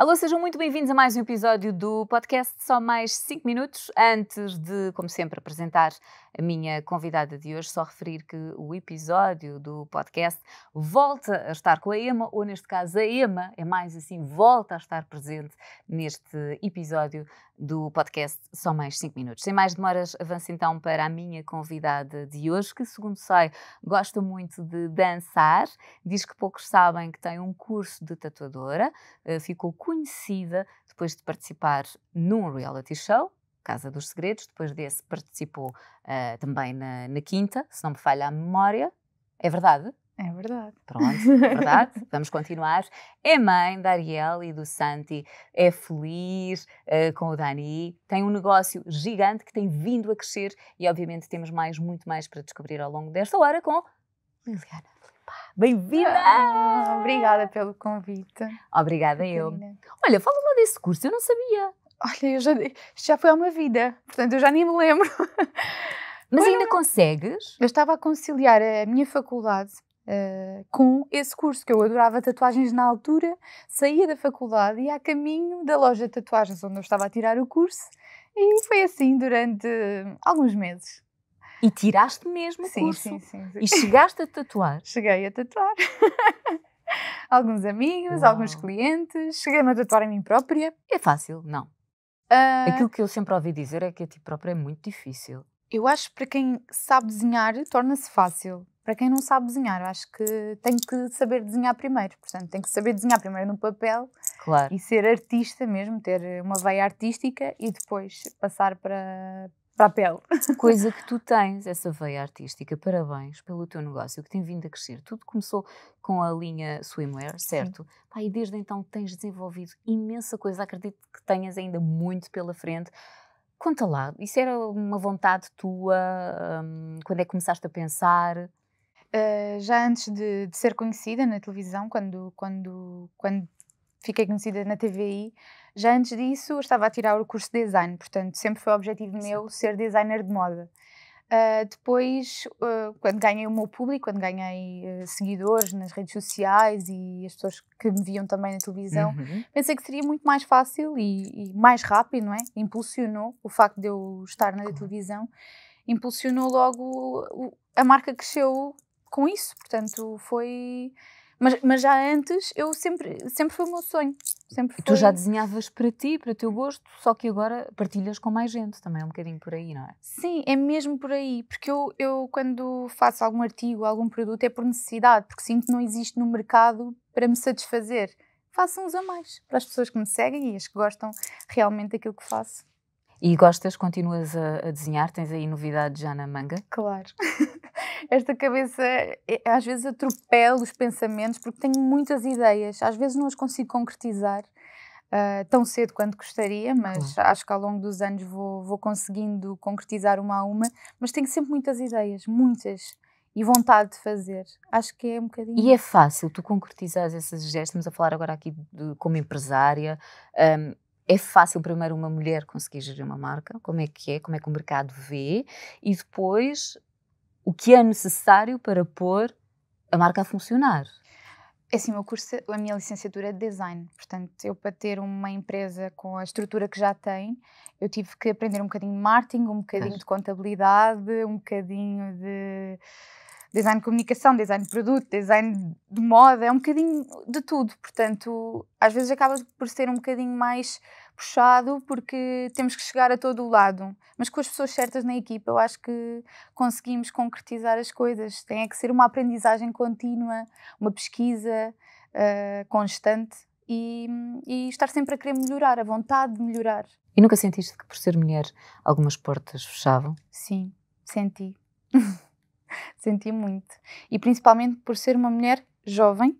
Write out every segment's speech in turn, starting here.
Alô, sejam muito bem-vindos a mais um episódio do podcast Só Mais 5 Minutos. Antes de, como sempre, apresentar a minha convidada de hoje, só referir que o episódio do podcast volta a estar com a Ema, ou neste caso a Ema, é mais assim, volta a estar presente neste episódio do podcast Só Mais 5 Minutos. Sem mais demoras, avanço então para a minha convidada de hoje, que, segundo sei, gosta muito de dançar. Diz que poucos sabem que tem um curso de tatuadora, eh, ficou conhecida depois de participar num reality show, Casa dos Segredos, depois desse participou uh, também na, na Quinta, se não me falha a memória. É verdade? É verdade. Pronto, é verdade. Vamos continuar. É mãe da Ariel e do Santi, é feliz uh, com o Dani, tem um negócio gigante que tem vindo a crescer e, obviamente, temos mais, muito mais para descobrir ao longo desta hora com Liliana. Bem-vinda! Ah, obrigada pelo convite. Obrigada eu. Olha, fala lá desse curso, eu não sabia. Olha, eu já, isto já foi há uma vida, portanto eu já nem me lembro. Mas foi ainda uma... consegues? Eu estava a conciliar a minha faculdade Uh, com esse curso, que eu adorava tatuagens na altura, saía da faculdade e a caminho da loja de tatuagens onde eu estava a tirar o curso, e foi assim durante alguns meses. E tiraste mesmo o curso. Sim, sim, sim. E chegaste a tatuar. Cheguei a tatuar. alguns amigos, Uau. alguns clientes. Cheguei-me a tatuar a mim própria. É fácil? Não. Uh... Aquilo que eu sempre ouvi dizer é que a ti própria é muito difícil. Eu acho que para quem sabe desenhar torna-se fácil. Para quem não sabe desenhar, acho que tem que saber desenhar primeiro. Portanto, tem que saber desenhar primeiro no papel claro. e ser artista mesmo, ter uma veia artística e depois passar para, para a pele. Coisa que tu tens, essa veia artística. Parabéns pelo teu negócio que tem vindo a crescer. Tudo começou com a linha swimwear, certo? Pá, e desde então tens desenvolvido imensa coisa. Acredito que tenhas ainda muito pela frente. Conta lá, isso era uma vontade tua? Um, quando é que começaste a pensar? Uh, já antes de, de, ser conhecida na televisão, quando, quando, quando fiquei conhecida na TVI, já antes disso, eu estava a tirar o curso de design, portanto, sempre foi o objetivo Sim. meu ser designer de moda. Uh, depois, uh, quando ganhei o meu público, quando ganhei uh, seguidores nas redes sociais e as pessoas que me viam também na televisão, uhum. pensei que seria muito mais fácil e, e, mais rápido, não é? Impulsionou o facto de eu estar na claro. televisão, impulsionou logo o, a marca cresceu com isso, portanto foi. Mas, mas já antes eu sempre sempre foi o meu sonho Sempre foi. E tu já desenhavas para ti, para o teu gosto, só que agora partilhas com mais gente também, é um bocadinho por aí, não é? Sim, é mesmo por aí, porque eu, eu quando faço algum artigo, algum produto, é por necessidade, porque sinto que não existe no mercado para me satisfazer. Faço uns a mais, para as pessoas que me seguem e as que gostam realmente daquilo que faço. E gostas, continuas a, a desenhar? Tens aí novidades já na manga? Claro. esta cabeça é, é, às vezes atropela os pensamentos porque tenho muitas ideias, às vezes não as consigo concretizar. Uh, tão cedo quanto gostaria, mas claro. acho que ao longo dos anos vou, vou conseguindo concretizar uma a uma. Mas tenho sempre muitas ideias, muitas, e vontade de fazer. Acho que é um bocadinho. E é fácil tu concretizares essas gestas Estamos a falar agora aqui de, como empresária. Um, é fácil primeiro uma mulher conseguir gerir uma marca, como é que é, como é que o mercado vê, e depois o que é necessário para pôr a marca a funcionar. É assim, o meu curso, a minha licenciatura é de design, portanto, eu para ter uma empresa com a estrutura que já tem, eu tive que aprender um bocadinho de marketing, um bocadinho de contabilidade, um bocadinho de design de comunicação, design de produto, design de moda, é um bocadinho de tudo. Portanto, às vezes acaba por ser um bocadinho mais puxado porque temos que chegar a todo o lado. Mas com as pessoas certas na equipa, eu acho que conseguimos concretizar as coisas. Tem é que ser uma aprendizagem contínua, uma pesquisa uh, constante e, e estar sempre a querer melhorar, a vontade de melhorar. E nunca sentiste que por ser mulher algumas portas fechavam? Sim, senti. senti muito. E principalmente por ser uma mulher jovem,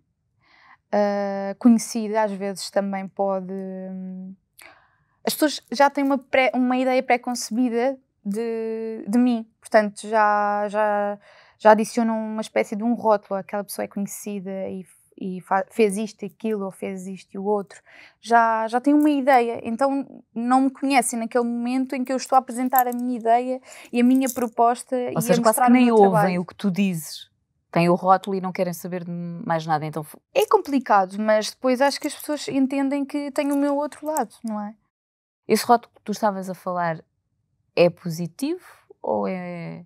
uh, conhecida, às vezes também pode. Hum, as pessoas já têm uma, pré, uma ideia pré-concebida de, de mim, portanto já, já, já adicionam uma espécie de um rótulo. Aquela pessoa é conhecida e e fez isto, e aquilo, ou fez isto e o outro, já, já tem uma ideia. Então não me conhecem naquele momento em que eu estou a apresentar a minha ideia e a minha proposta ou e seja, a quase que nem o ouvem trabalho. o que tu dizes. Têm o rótulo e não querem saber de mais nada, então... É complicado, mas depois acho que as pessoas entendem que tem o meu outro lado, não é? Esse rótulo que tu estavas a falar é positivo ou é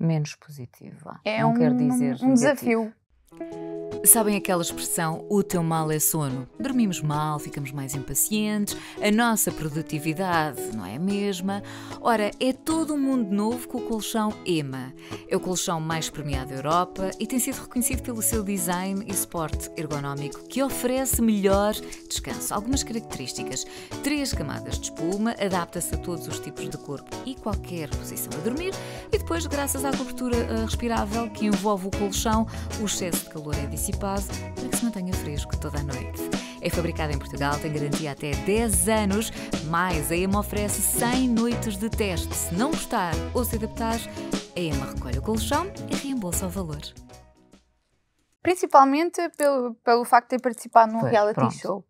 menos positivo? É não um, quer dizer um desafio. Sabem aquela expressão, o teu mal é sono? Dormimos mal, ficamos mais impacientes, a nossa produtividade não é a mesma. Ora, é todo um mundo novo com o colchão EMA. É o colchão mais premiado da Europa e tem sido reconhecido pelo seu design e suporte ergonómico que oferece melhor descanso. Algumas características: três camadas de espuma, adapta-se a todos os tipos de corpo e qualquer posição a dormir, e depois, graças à cobertura eh, respirável que envolve o colchão, o excesso de calor é dissipado para que se mantenha fresco toda a noite. É fabricado em Portugal, tem garantia até 10 anos, mais a EMA oferece 100 noites de teste. Se não gostar ou se adaptar, a EMA recolhe o colchão e reembolsa o valor. Principalmente pelo, pelo facto de ter participado num pois, reality pronto. show.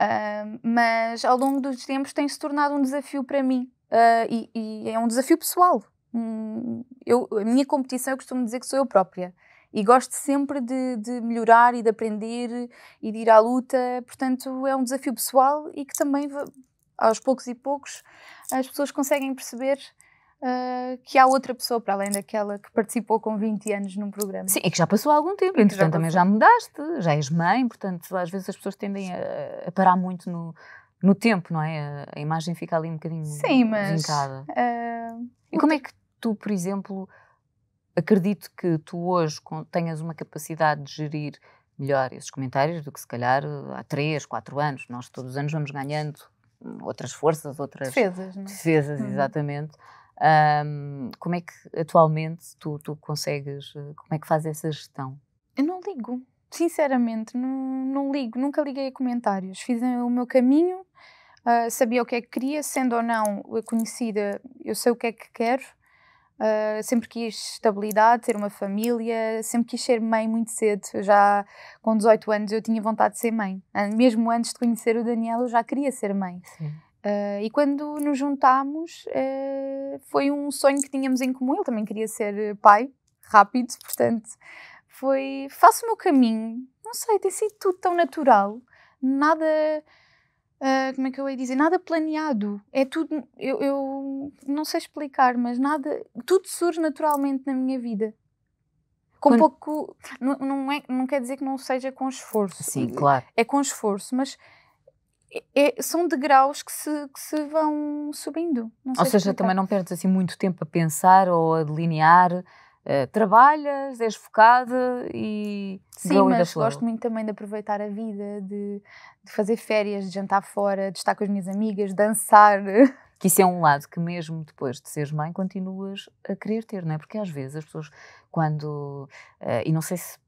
Uh, mas ao longo dos tempos tem se tornado um desafio para mim uh, e, e, é um desafio pessoal. Hum, eu, a minha competição eu costumo dizer que sou eu própria. E gosto sempre de, de, melhorar e de aprender e de ir à luta. Portanto, é um desafio pessoal e que também, aos poucos e poucos, as pessoas conseguem perceber Uh, que há outra pessoa para além daquela que participou com 20 anos num programa. Sim, e que já passou algum tempo, entretanto também já mudaste, já és mãe, portanto às vezes as pessoas tendem a, a parar muito no, no tempo, não é? A, a, imagem fica ali um bocadinho Sim, mas, uh, e como é que tu, por exemplo, acredito que tu hoje tenhas uma capacidade de gerir melhor esses comentários do que se calhar há 3, 4 anos. Nós todos os anos vamos ganhando outras forças, outras defesas, é? defesas uhum. exatamente. Um, como é que atualmente tu, tu consegues, eh, como é que fazes essa gestão? Eu não ligo, sinceramente, não, não ligo, nunca liguei a comentários. Fiz eh, o meu caminho, uh, sabia o que é que queria, sendo ou não conhecida, eu sei o que é que quero ah, sempre quis estabilidade, ter uma família, sempre quis ser mãe muito cedo. Já com 18 anos eu tinha vontade de ser mãe. Ah, mesmo antes de conhecer o Daniel, eu já queria ser mãe. Uh, e quando nos juntámos, uh, foi um sonho que tínhamos em comum. Ele também queria ser eh, pai, rápido, portanto, foi. Faço o meu caminho. Não sei, tem sido tudo tão natural. Nada Uh, como é que eu ia dizer? Nada planeado. É tudo. Eu, eu não sei explicar, mas nada. Tudo surge naturalmente na minha vida com Quando... pouco não, não, é, não quer dizer que não seja com esforço sim claro é com esforço mas é, é são degraus que se, que se vão subindo ou seja explicar. também não perdes assim muito tempo a pensar ou a delinear eh, trabalhas, és focada e Sim, mas gosto muito também de aproveitar a vida, de, de, fazer férias, de jantar fora, de estar com as minhas amigas, dançar. Que isso é um lado que mesmo depois de seres mãe continuas a querer ter, não é? Porque às vezes as pessoas quando, uh, e não sei se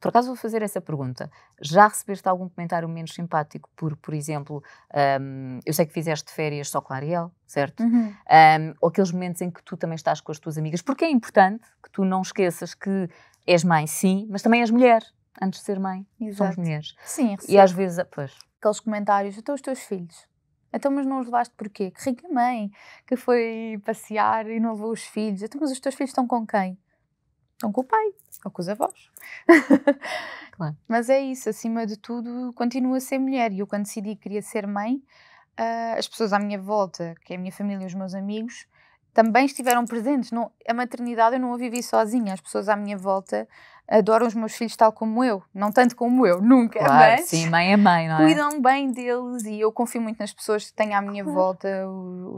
por acaso vou fazer essa pergunta. Já recebeste algum comentário menos simpático por, por exemplo, um, eu sei que fizeste férias só com a Ariel, certo? Uhum. Um, ou aqueles momentos em que tu também estás com as tuas amigas, porque é importante que tu não esqueças que és mãe, sim, mas também és mulher, antes de ser mãe. Exato. Somos mulheres. Sim, recebo. É e às vezes, ah, pois. Aqueles comentários, então os teus filhos, então, mas não os levaste porquê? Que rica mãe que foi passear e não levou os filhos. Então, mas os teus filhos estão com quem? Estão com o pai, ou com os avós. Claro. Mas é isso, acima de tudo, continua a ser mulher. E eu, quando decidi que queria ser mãe, uh, as pessoas à minha volta, que é a minha família e os meus amigos, também estiveram presentes. Não, a maternidade eu não a vivi sozinha. As pessoas à minha volta adoram os meus filhos tal como eu. Não tanto como eu, nunca. Claro, mas sim, mãe é mãe, não é? Cuidam bem deles e eu confio muito nas pessoas que tenho à minha claro. volta.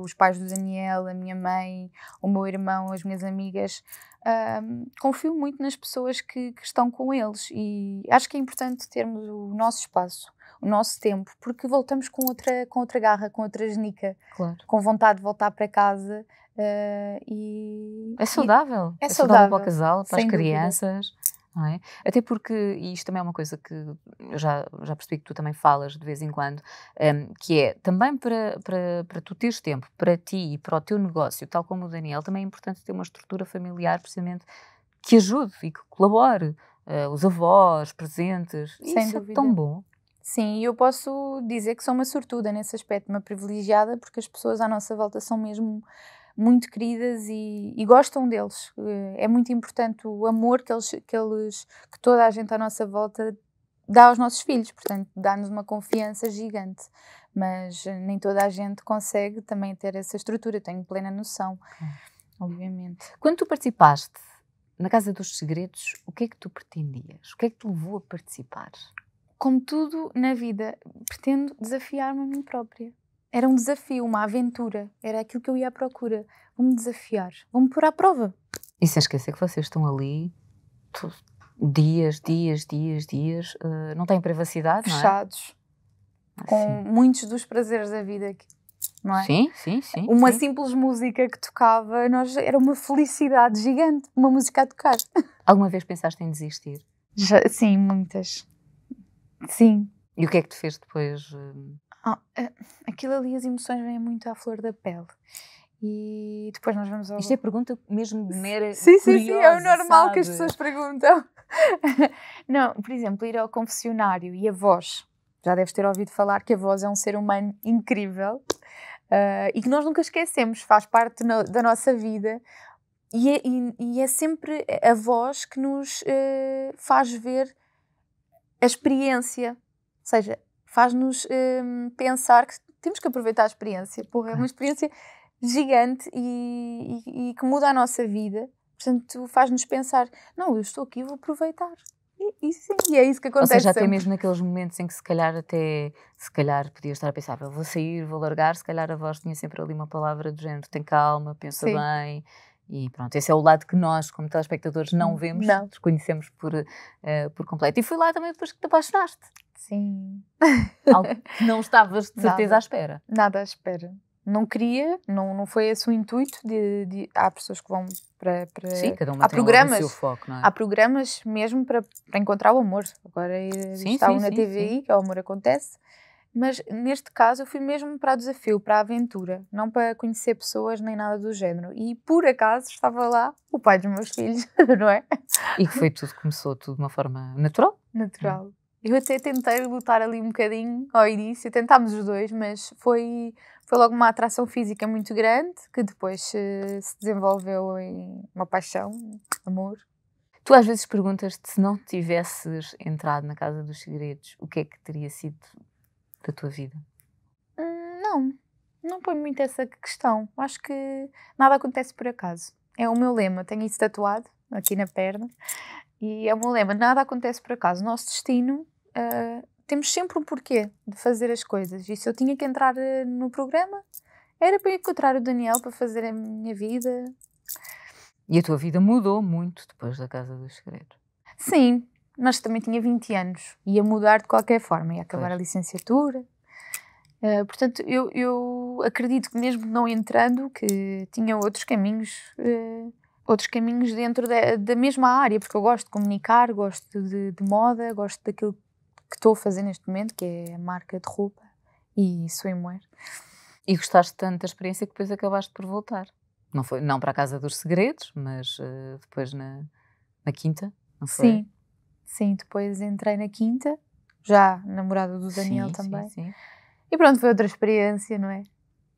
os pais do Daniel, a minha mãe, o meu irmão, as minhas amigas um, confio muito nas pessoas que, que estão com eles e acho que é importante termos o nosso espaço o nosso tempo, porque voltamos com outra, com outra garra, com outra genica, claro. com vontade de voltar para casa uh, e. É saudável. é, saudável. É saudável. para o casal, para Sem as crianças. Dúvida não é? Até porque, e isto também é uma coisa que eu já, já percebi que tu também falas de vez em quando, um, que é também para, para, para tu teres tempo para ti e para o teu negócio, tal como o Daniel, também é importante ter uma estrutura familiar, precisamente, que ajude e que colabore. Uh, os avós presentes, Sem isso dúvida. é tão bom. Sim, eu posso dizer que sou uma sortuda nesse aspecto, uma privilegiada, porque as pessoas à nossa volta são mesmo muito queridas e, e, gostam deles. Eh, é muito importante o amor que eles, que eles, que toda a gente à nossa volta dá aos nossos filhos, portanto, dá-nos uma confiança gigante. Mas eh, nem toda a gente consegue também ter essa estrutura, tenho plena noção, é. obviamente. Quando tu participaste na Casa dos Segredos, o que é que tu pretendias? O que é que te levou a participar? Como tudo na vida, pretendo desafiar-me a mim própria. Era um desafio, uma aventura. Era aquilo que eu ia à procura. Vou-me desafiar. Vou-me pôr à prova. E sem esquecer que vocês estão ali tu, dias, dias, dias, dias. Uh, não têm privacidade, é? Fechados. É? Com assim. muitos dos prazeres da vida aqui. É? Sim, sim, sim. Uma sim. simples música que tocava, nós, era uma felicidade gigante, uma música a tocar. Alguma vez pensaste em desistir? Já, sim, muitas. Sim. E o que é que te fez depois? Uh... Ah, é, aquilo ali, as emoções vêm muito à flor da pele. E depois nós vamos ao. Isto é pergunta mesmo de mera. Sim, curiosa, sim, sim, é o normal sabe? que as pessoas perguntam. Não, por exemplo, ir ao confessionário e a voz. Já deves ter ouvido falar que a voz é um ser humano incrível uh, e que nós nunca esquecemos, faz parte no, da nossa vida. E é, e, e é, sempre a voz que nos uh, faz ver a experiência. Ou seja, faz-nos hum, pensar que temos que aproveitar a experiência. Porra, é uma experiência gigante e, e, e que muda a nossa vida. Portanto, faz-nos pensar: não, eu estou aqui, vou aproveitar. E, e, sim, e é isso que acontece. Ou seja, até mesmo naqueles momentos em que se calhar até se calhar podia estar a pensar, vou sair, vou largar, se calhar a voz tinha sempre ali uma palavra do género, tem calma, pensa sim. bem, e pronto, esse é o lado que nós, como telespectadores, não hum, vemos, não. desconhecemos por, uh, por completo. E foi lá também depois que te apaixonaste. Sim. Algo que não estavas de certeza nada, à espera. Nada à espera. Não queria, não, não foi esse o intuito de, de há pessoas que vão para, para Sim, cada uma há tem programas, o seu foco, não é? Há programas mesmo para, para encontrar o amor. Agora eh, sim, estavam sim, na sim, TVI, sim. que é o amor acontece. Mas neste caso eu fui mesmo para o desafio, para a aventura, não para conhecer pessoas nem nada do género. E por acaso estava lá o pai dos meus filhos, não é? E que foi tudo, começou tudo de uma forma natural? Natural. Eu até tentei lutar ali um bocadinho ao início, tentámos os dois, mas foi, foi logo uma atração física muito grande que depois eh, se desenvolveu em uma paixão, amor. Tu às vezes perguntas-te se não tivesses entrado na Casa dos Segredos, o que é que teria sido da tua vida? Hum, não, não ponho muito essa questão. Acho que nada acontece por acaso. É o meu lema, tenho isso tatuado aqui na perna. E é o meu lema, nada acontece por acaso. Nosso destino, uh, temos sempre um porquê de fazer as coisas. E se eu tinha que entrar ah, no programa, era para encontrar o Daniel para fazer a minha vida. E a tua vida mudou muito depois da Casa dos Segredos. Sim, mas também tinha 20 anos, ia mudar de qualquer forma, ia acabar é. a licenciatura. Uh, portanto, eu, eu acredito que mesmo não entrando, que tinha outros caminhos, uh, outros caminhos dentro da, da, mesma área, porque eu gosto de comunicar, gosto de, de moda, gosto daquilo que estou a fazer neste momento, que é a marca de roupa e swimwear. E gostaste tanto da experiência que depois acabaste por voltar. Não foi não para a Casa dos Segredos, mas uh, depois na, na Quinta, não foi? Sim. Sim, depois entrei na quinta, já namorada do Daniel sim, também. Sim, sim. E pronto, foi outra experiência, não é?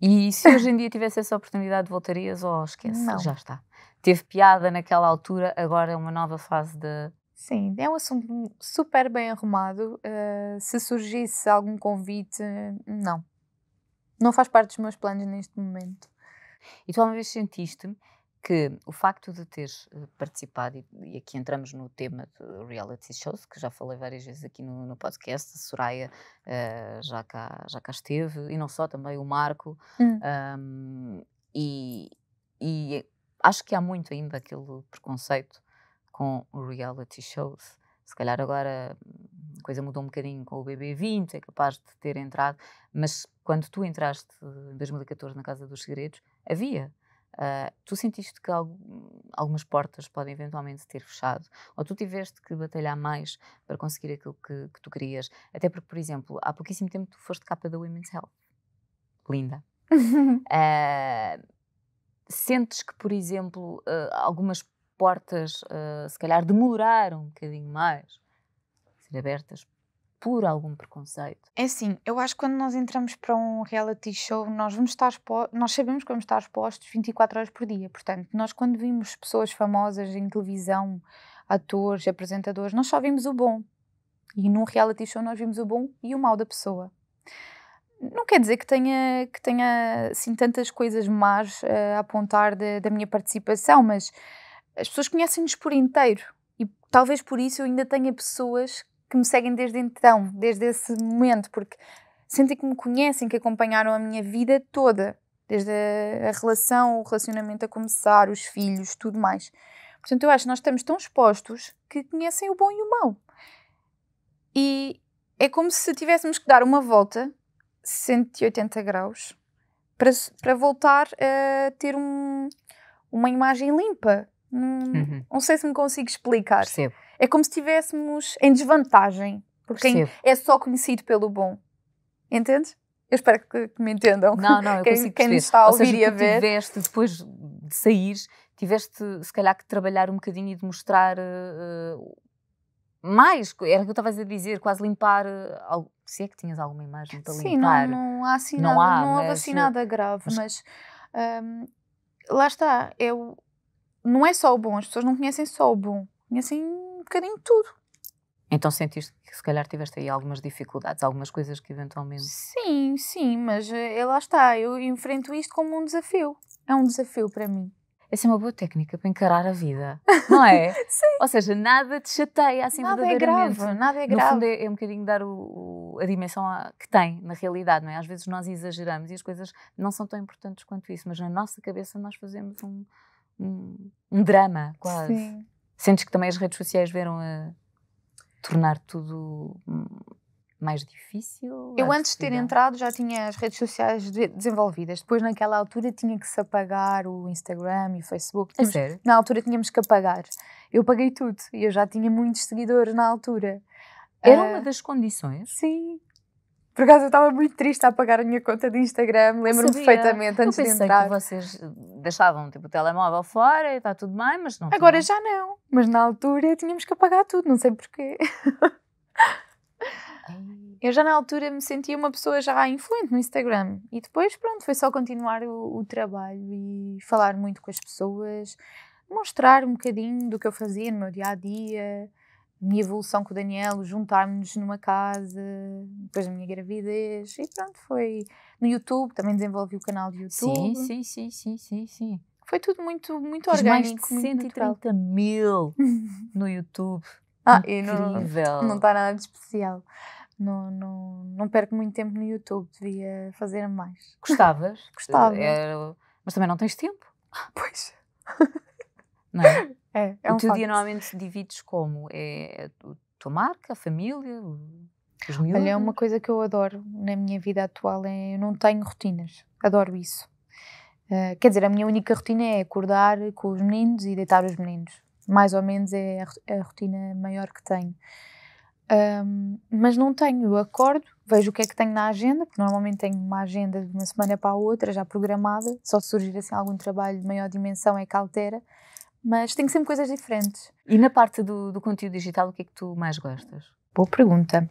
E se hoje em dia tivesse essa oportunidade, voltarias ou oh, esquece? Não. Já está. Teve piada naquela altura, agora é uma nova fase de. Sim, é um assunto super bem arrumado. Uh, se surgisse algum convite, não. Não faz parte dos meus planos neste momento. E tu alguma vez sentiste que o facto de teres eh, participado, e, aqui entramos no tema de reality shows, que já falei várias vezes aqui no, no podcast, a Soraya uh, já, cá, já cá esteve, e não só, também o Marco, hum. um, e, e acho que há muito ainda aquele preconceito com reality shows, se calhar agora hum, a coisa mudou um bocadinho com o BB20, é capaz de ter entrado, mas quando tu entraste em 2014 na Casa dos Segredos, havia Uh, tu sentiste que al algumas portas podem eventualmente ter fechado? Ou tu tiveste que batalhar mais para conseguir aquilo que, que tu querias? Até porque, por exemplo, há pouquíssimo tempo tu foste capa da Women's Health. Linda. uh, sentes que, por exemplo, uh, algumas portas se calhar demoraram um bocadinho mais a ser abertas por algum preconceito? É assim, eu acho que quando nós entramos para um reality show, nós vamos estar nós sabemos que vamos estar expostos 24 horas por dia. Portanto, nós quando vimos pessoas famosas em televisão, atores, apresentadores, nós só vimos o bom. E num reality show nós vimos o bom e o mal da pessoa. Não quer dizer que tenha, que tenha assim, tantas coisas más eh, a apontar de, da minha participação, mas as pessoas conhecem-nos por inteiro. E talvez por isso eu ainda tenha pessoas que me seguem desde então, desde esse momento, porque sentem que me conhecem, que acompanharam a minha vida toda, desde a, relação, o relacionamento a começar, os filhos, tudo mais. Portanto, eu acho que nós estamos tão expostos que conhecem o bom e o mau. E é como se tivéssemos que dar uma volta 180 graus para, para voltar a ter um, uma imagem limpa. uhum. Não sei se me consigo explicar. Percebo. É como se estivéssemos em desvantagem, porque é só conhecido pelo bom. Entendes? Eu espero que, que me entendam. Não, não, eu quem, consigo quem está a ouvir seja, e a ver. Tiveste, depois de sair, tiveste se calhar que trabalhar um bocadinho e demonstrar uh, eh, eh, mais, era o que eu estava a dizer, quase limpar. Uh, se é que tinhas alguma imagem para Sim, limpar. Sim, não, não há assim não nada, há, não há assim nada grave, mas, mas ehm, lá está, eu, é não é só o bom, as pessoas não conhecem só o bom assim um bocadinho de tudo. Então sentiste que se calhar tiveste aí algumas dificuldades, algumas coisas que eventualmente. Sim, sim, mas é, lá está, eu enfrento isto como um desafio. É um desafio para mim. Essa é uma boa técnica para encarar a vida, não é? sim. Ou seja, nada te chateia assim nada verdadeiramente. É grave, nada é grave. No fundo é, é um bocadinho dar o, o, a dimensão a, que tem na realidade, não é? Às vezes nós exageramos e as coisas não são tão importantes quanto isso, mas na nossa cabeça nós fazemos um, um, um drama quase. Sim. Sentes que também as redes sociais vieram a tornar tudo mais difícil? Eu antes de ter entrado já tinha as redes sociais de desenvolvidas. Depois naquela altura tinha que se apagar o Instagram e o Facebook. Tínhamos, sério? Na altura tínhamos que apagar. Eu paguei tudo e eu já tinha muitos seguidores na altura. Era uh, uma ah, das condições? Sim. Por acaso eu estava muito triste a pagar a minha conta de Instagram, lembro-me perfeitamente antes eu pensei de entrar. que vocês deixavam tipo, o telemóvel fora e está tudo bem, mas não. Agora tinha... já não, mas na altura tínhamos que apagar tudo, não sei porquê. eu já na altura me sentia uma pessoa já influente no Instagram e depois, pronto, foi só continuar o, o trabalho e falar muito com as pessoas, mostrar um bocadinho do que eu fazia no meu dia a dia minha evolução com o Daniel, juntámos-nos numa casa, depois da minha gravidez, e pronto, foi no YouTube, também desenvolvi o canal de YouTube. Sim, sim, sim, sim, sim, sim. Foi tudo muito, muito Fiz orgânico. Mais de 130 mil no YouTube. Ah, Incrível. não está nada de especial. Não, não, não perco muito tempo no YouTube, devia fazer mais. Gostavas? Gostava. Era, eh, mas também não tens tempo. Pois. Não é? É, é um o teu facto. dia normalmente divides como? É a tua marca, a família, os miúdos? Olha, é uma coisa que eu adoro na minha vida atual, é, eu não tenho rotinas, adoro isso. Uh, quer dizer, a minha única rotina é acordar com os meninos e deitar os meninos. Mais ou menos é a, é a rotina maior que tenho. Um, mas não tenho, eu acordo, vejo o que é que tenho na agenda, porque normalmente tenho uma agenda de uma semana para a outra já programada, só surgir assim algum trabalho de maior dimensão é que altera mas tenho sempre coisas diferentes. E na parte do, do conteúdo digital, o que é que tu mais gostas? Boa pergunta.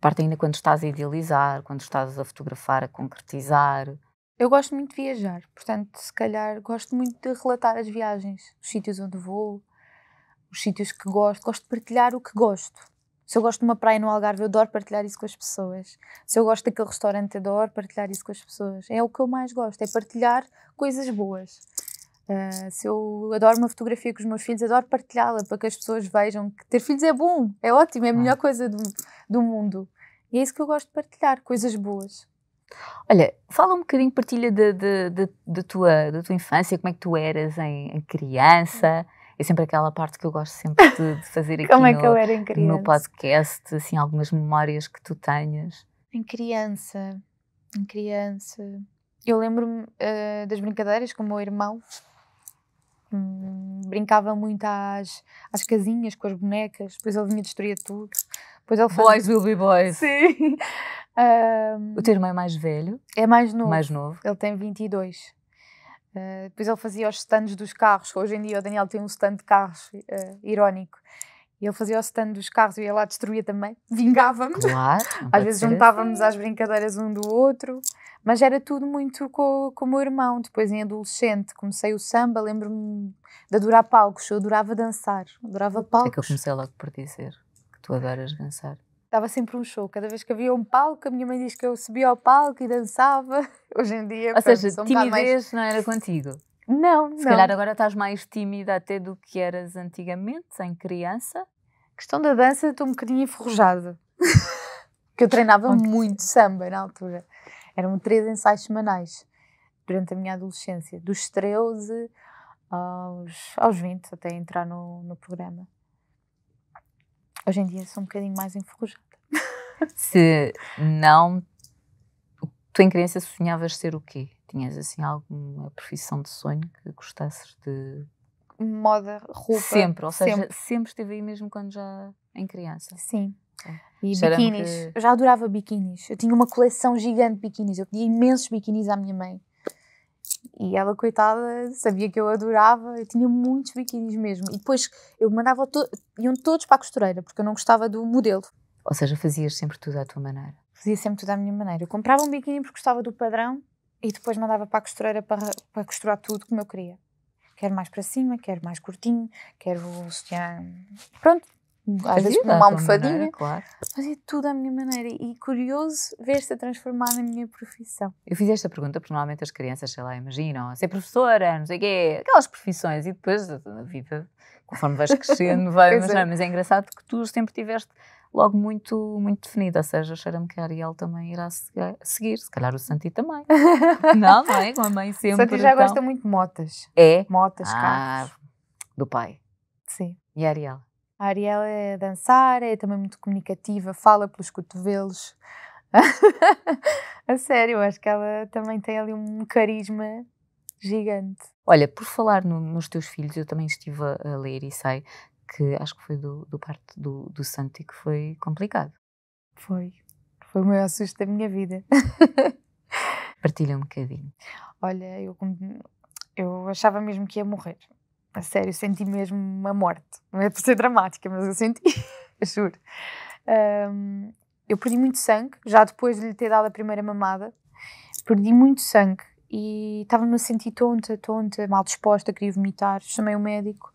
Parte ainda quando estás a idealizar, quando estás a fotografar, a concretizar. Eu gosto muito de viajar, portanto, se calhar gosto muito de relatar as viagens, os sítios onde vou, os sítios que gosto, gosto de partilhar o que gosto. Se eu gosto de uma praia no Algarve, eu adoro partilhar isso com as pessoas. Se eu gosto daquele restaurante, adoro partilhar isso com as pessoas. É o que eu mais gosto, é partilhar coisas boas. Uh, se eu adoro uma fotografia com os meus filhos, adoro partilhá-la para que as pessoas vejam que ter filhos é bom, é ótimo, é a melhor ah. coisa do, do mundo. E é isso que eu gosto de partilhar, coisas boas. Olha, fala um bocadinho, partilha da tua, da tua infância, como é que tu eras em, em, criança. É sempre aquela parte que eu gosto sempre de, de fazer aqui como é no, que eu era em criança? no podcast, assim, algumas memórias que tu tenhas. Em criança, em criança. Eu lembro-me uh, das brincadeiras com o meu irmão, Hum, brincava muito às, às casinhas com as bonecas, depois ele vinha destruir tudo. Depois ele fazia... will be boys. Sim. um, o teu irmão é mais velho? É mais novo. Mais novo. Ele tem 22. Uh, ah, depois ele fazia os stands dos carros. Hoje em dia o Daniel tem um stand de carros, uh, irónico. E ele fazia o stand dos carros e ia lá destruía também. Vingávamos. Claro. às vezes juntávamos assim. às brincadeiras um do outro. Mas era tudo muito com, com o meu irmão. Depois, em adolescente, comecei o samba, lembro-me de adorar palcos. Eu adorava dançar, adorava palcos. É que eu comecei logo por dizer que tu adoras dançar estava sempre um show. Cada vez que havia um palco, a minha mãe diz que eu subia ao palco e dançava. Hoje em dia, Ou pronto, seja, um timidez mais... não era contigo? Não, Se não. calhar agora estás mais tímida até do que eras antigamente, em criança. A questão da dança, estou um bocadinho enferrujada. que eu treinava okay. muito samba na altura. Eram três ensaios semanais durante a minha adolescência, dos 13 aos, aos 20, até entrar no, no programa. Hoje em dia sou um bocadinho mais enferrujada. Se não. Tu em criança sonhavas ser o quê? Tinhas assim alguma profissão de sonho que gostasses de. Moda, roupa. Sempre, ou seja, sempre, sempre esteve aí mesmo quando já em criança. Sim, e biquinis. Que... Eu já adorava biquinis. Eu tinha uma coleção gigante de biquinis. Eu pedia imensos biquinis à minha mãe. E ela, coitada, sabia que eu adorava. Eu tinha muitos biquinis mesmo. E depois eu mandava. To... iam todos para a costureira, porque eu não gostava do modelo. Ou seja, fazias sempre tudo à tua maneira. Fazia sempre tudo à minha maneira. Eu comprava um biquíni porque gostava do padrão e depois mandava para a costureira para, para costurar tudo como eu queria. Quero mais para cima, quero mais curtinho, quero o sutiã. Pronto, às vezes uma almofadinha. fazer claro. tudo à minha maneira e curioso ver-se a transformar na minha profissão. Eu fiz esta pergunta porque normalmente as crianças, sei lá, imaginam ser professora, não sei o quê, aquelas profissões e depois a vida, conforme vais crescendo, vai é. Mas é engraçado que tu sempre tiveste logo muito, muito definida, ou seja, cheira-me que a Ariel também irá seguir, se calhar o Santi também. não, não é? Com a mãe sempre. O Santi já então. gosta muito de motas. É? Motas, ah, carros. Do pai. Sim. E a Ariel? A Ariela é dançar, é também muito comunicativa, fala pelos cotovelos. a sério, acho que ela também tem ali um carisma gigante. Olha, por falar no, nos teus filhos, eu também estive a, ler e sei que acho que foi do, do parte do, do Santi que foi complicado. Foi. Foi o maior susto da minha vida. Partilha um bocadinho. Olha, eu, eu achava mesmo que ia morrer. A sério, senti mesmo a morte. Não é por ser dramática, mas eu senti, juro. Um, eu perdi muito sangue, já depois de lhe ter dado a primeira mamada, perdi muito sangue e estava-me a sentir tonta, tonta, mal disposta, queria vomitar. Chamei o médico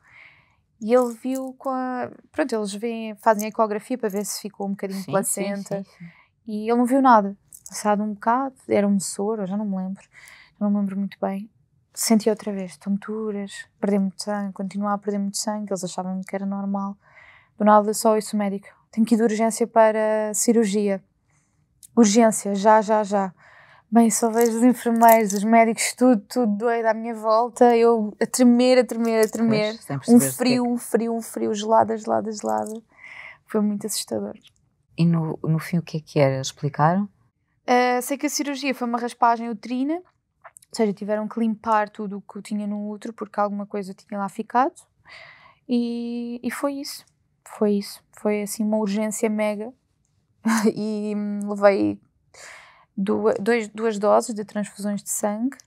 e ele viu com a. Pronto, eles vêm, fazem a ecografia para ver se ficou um bocadinho sim, placenta. Sim, sim, e ele não viu nada. Passado um bocado, era um soro, já não me lembro, eu não me lembro muito bem senti outra vez tonturas, perdi muito sangue, continuava a perder muito sangue, eles achavam que era normal. Do nada só isso o médico. Tenho que ir de urgência para cirurgia. Urgência, já, já, já. Bem, só vejo os enfermeiros, os médicos, tudo, tudo doido à minha volta, eu a tremer, a tremer, a tremer. um frio, um frio, um frio, gelada, gelada, gelada. Foi muito assustador. E no, no fim o que é que era? Explicaram? Uh, sei que a cirurgia foi uma raspagem uterina ou seja, tiveram que limpar tudo o que tinha no útero porque alguma coisa tinha lá ficado. E, e foi isso. Foi isso. Foi assim uma urgência mega. e hum, levei duas, dois, duas doses de transfusões de sangue.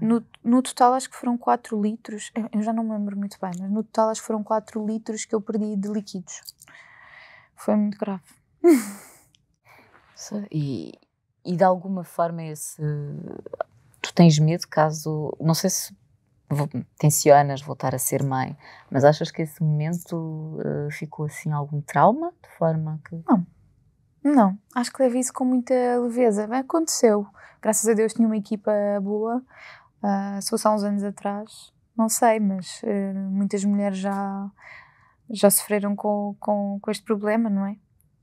No, no, total acho que foram 4 litros, eu já não me lembro muito bem, mas no total acho que foram 4 litros que eu perdi de líquidos. Foi muito grave. E, e de alguma forma esse, tens medo caso. Não sei se tensionas voltar a ser mãe, mas achas que esse momento uh, ficou assim algum trauma? De forma que. Não. Não, acho que levo isso com muita leveza. Bem, aconteceu. Graças a Deus tinha uma equipa boa. Uh, se fosse há uns anos atrás, não sei, mas uh, muitas mulheres já, já sofreram com, com, com este problema, não é?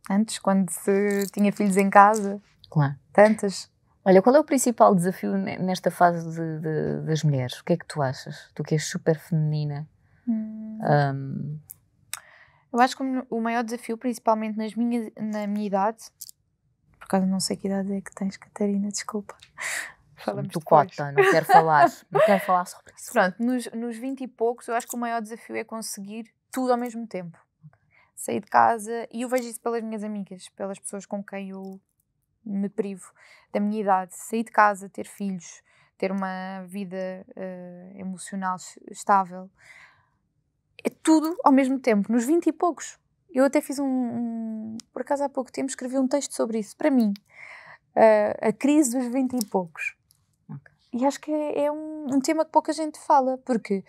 Antes, quando se tinha filhos em casa. Claro. Tantas. Olha, qual é o principal desafio nesta fase de, de, das mulheres? O que é que tu achas? Tu que és super feminina. Hum. Um... Eu acho que o maior desafio, principalmente nas minha, na minha idade, por causa não sei que idade é que tens, Catarina, desculpa. Falamos do cota, não quero falar, não quero falar sobre isso. Pronto, nos, nos 20 e poucos, eu acho que o maior desafio é conseguir tudo ao mesmo tempo. Sair de casa, e eu vejo isso pelas minhas amigas, pelas pessoas com quem eu me privo da minha idade, sair de casa, ter filhos, ter uma vida uh, emocional estável. É tudo ao mesmo tempo, nos 20 e poucos. Eu até fiz um, um por acaso há pouco tempo, escrevi um texto sobre isso, para mim. Uh, a crise dos 20 e poucos. Okay. E acho que é, é um, um tema que pouca gente fala, porque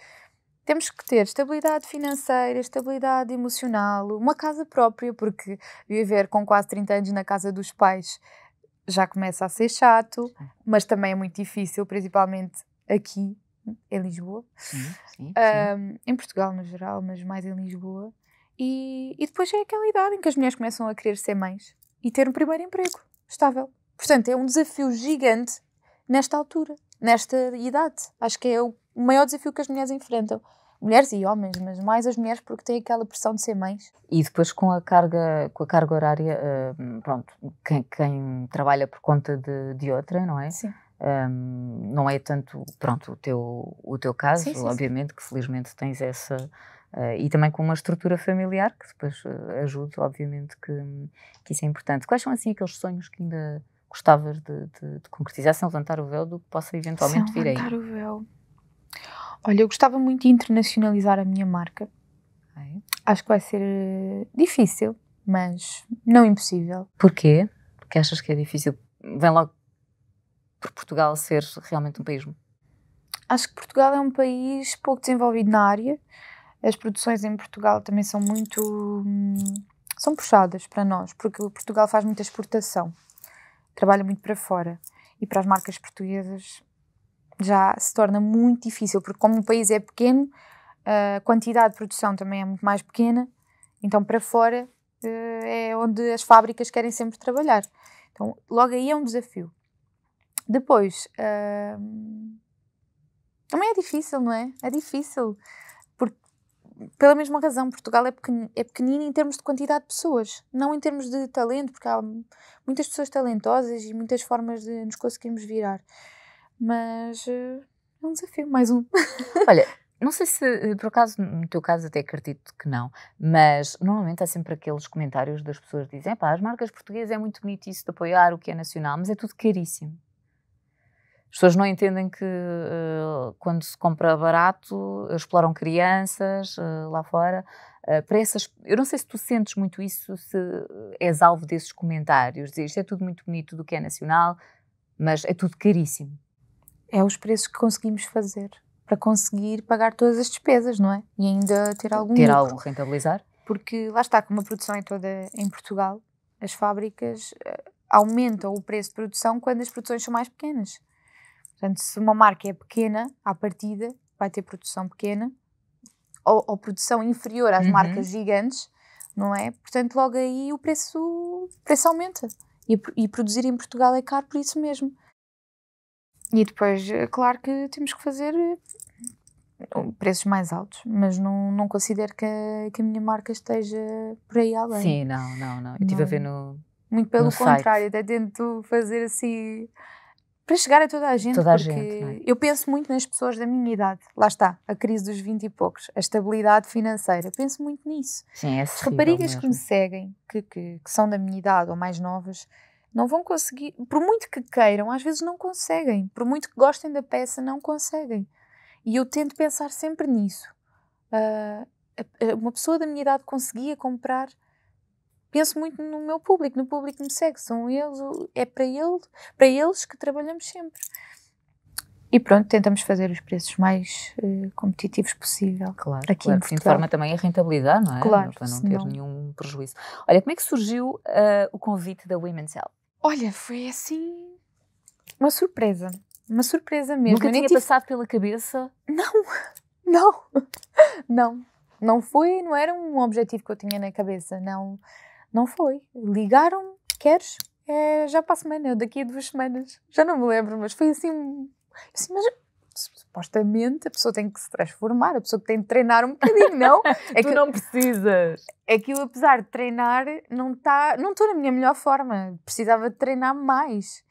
temos que ter estabilidade financeira, estabilidade emocional, uma casa própria, porque viver com quase 30 anos na casa dos pais já começa a ser chato, mas também é muito difícil, principalmente aqui em Lisboa, sim, sim, um, em Portugal no geral, mas mais em Lisboa. E, e depois é aquela idade em que as mulheres começam a querer ser mães e ter um primeiro emprego estável. Portanto, é um desafio gigante nesta altura, nesta idade. Acho que é o maior desafio que as mulheres enfrentam mulheres e homens, mas mais as mulheres porque têm aquela pressão de ser mães. E depois com a carga, com a carga horária, hum, pronto, quem, quem trabalha por conta de, de outra, não é? Sim. Um, não é tanto pronto o teu o teu caso sim, sim, obviamente sim. que felizmente tens essa uh, e também com uma estrutura familiar que depois uh, eh, ajuda obviamente que, que isso é importante quais são assim aqueles sonhos que ainda gostavas de, de, de concretizar sem levantar o véu do que possa eventualmente sem vir aí levantar o véu Olha, eu gostava muito de internacionalizar a minha marca. É. Acho que vai ser eh, difícil, mas não impossível. Porquê? Porque achas que é difícil? Vem logo por Portugal ser realmente um país. Acho que Portugal é um país pouco desenvolvido na área. As produções em Portugal também são muito. Hum, são puxadas para nós, porque Portugal faz muita exportação, trabalha muito para fora. E para as marcas portuguesas já se torna muito difícil, porque como o país é pequeno, a quantidade de produção também é muito mais pequena, então para fora eh, é onde as fábricas querem sempre trabalhar. Então, logo aí é um desafio. Depois, uh, também é difícil, não é? É difícil. porque pela mesma razão, Portugal é, é pequenino em termos de quantidade de pessoas, não em termos de talento, porque há muitas pessoas talentosas e muitas formas de nos conseguirmos virar. Mas eh, é um desafio, mais um. Olha, não sei se, eh, por acaso, no teu caso até acredito que não, mas normalmente há sempre aqueles comentários das pessoas que dizem pá, as marcas portuguesas é muito bonito isso de apoiar o que é nacional, mas é tudo caríssimo. As pessoas não entendem que uh, quando se compra barato, exploram crianças uh, lá fora. Uh, para essas, eu não sei se tu sentes muito isso, se és alvo desses comentários, dizer isto é tudo muito bonito do que é nacional, mas é tudo caríssimo é os preços que conseguimos fazer para conseguir pagar todas as despesas, não é? E ainda ter algum Ter lucro. algo, rentabilizar. Porque lá está, como a produção é toda em Portugal, as fábricas eh, aumentam o preço de produção quando as produções são mais pequenas. Portanto, se uma marca é pequena, à partida, vai ter produção pequena ou, ou produção inferior às uhum. marcas gigantes, não é? Portanto, logo aí o preço, o preço aumenta. E, e, produzir em Portugal é caro por isso mesmo. E depois, eh, claro que temos que fazer eh, preços mais altos, mas não, não considero que a, que a minha marca esteja por aí além. Sim, não, não, não. Eu estive a ver no. Muito pelo no contrário, site. até tento fazer assim. Para chegar a toda a gente, toda a porque gente, é? eu penso muito nas pessoas da minha idade. Lá está, a crise dos 20 e poucos, a estabilidade financeira. penso muito nisso. Sim, é As raparigas mesmo. que me seguem, que, que, que são da minha idade ou mais novas, não vão conseguir, por muito que queiram, às vezes não conseguem, por muito que gostem da peça, não conseguem. E eu tento pensar sempre nisso. Uh, uma pessoa da minha idade conseguia comprar. Penso muito no meu público, no público que me segue, são eles, é para, ele, para eles que trabalhamos sempre. E pronto, tentamos fazer os preços mais uh, competitivos possível. Claro, aqui claro, de forma também a rentabilidade não é? Claro. Para não ter não... nenhum prejuízo. Olha, como é que surgiu uh, o convite da Women's Health Olha, foi assim. Uma surpresa. Uma surpresa mesmo. Nunca eu tinha tive... passado pela cabeça? Não, não, não. Não foi, não era um objetivo que eu tinha na cabeça, não, não foi. Ligaram-me, queres? É, já para a semana, daqui a duas semanas. Já não me lembro, mas foi assim. Assim, mas supostamente a pessoa tem que se transformar, a pessoa que tem que treinar um bocadinho, não? É tu que não precisas. É que eu, apesar de treinar, não está não estou na minha melhor forma. Precisava de treinar mais.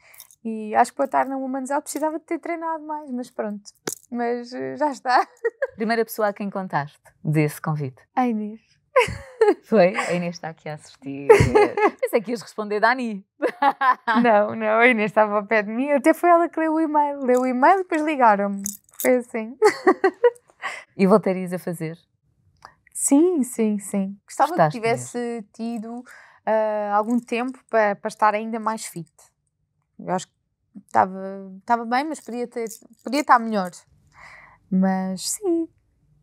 E acho que para estar na Woman's Out precisava de ter treinado mais, mas pronto. Mas eh, já está. Primeira pessoa a quem contaste desse convite? A Inês. Foi? A Inês está aqui a assistir. Pensei que ias responder Dani. Não, não, a Inês estava ao pé de mim. Até foi ela que leu o e-mail. Leu o e-mail e depois ligaram-me. Foi assim. E voltarias a fazer? Sim, sim, sim. Gostava Gostaste que tivesse mesmo. tido uh, algum tempo para, para estar ainda mais fit. Eu acho que estava, estava bem, mas podia, ter, podia estar melhor. Mas sim,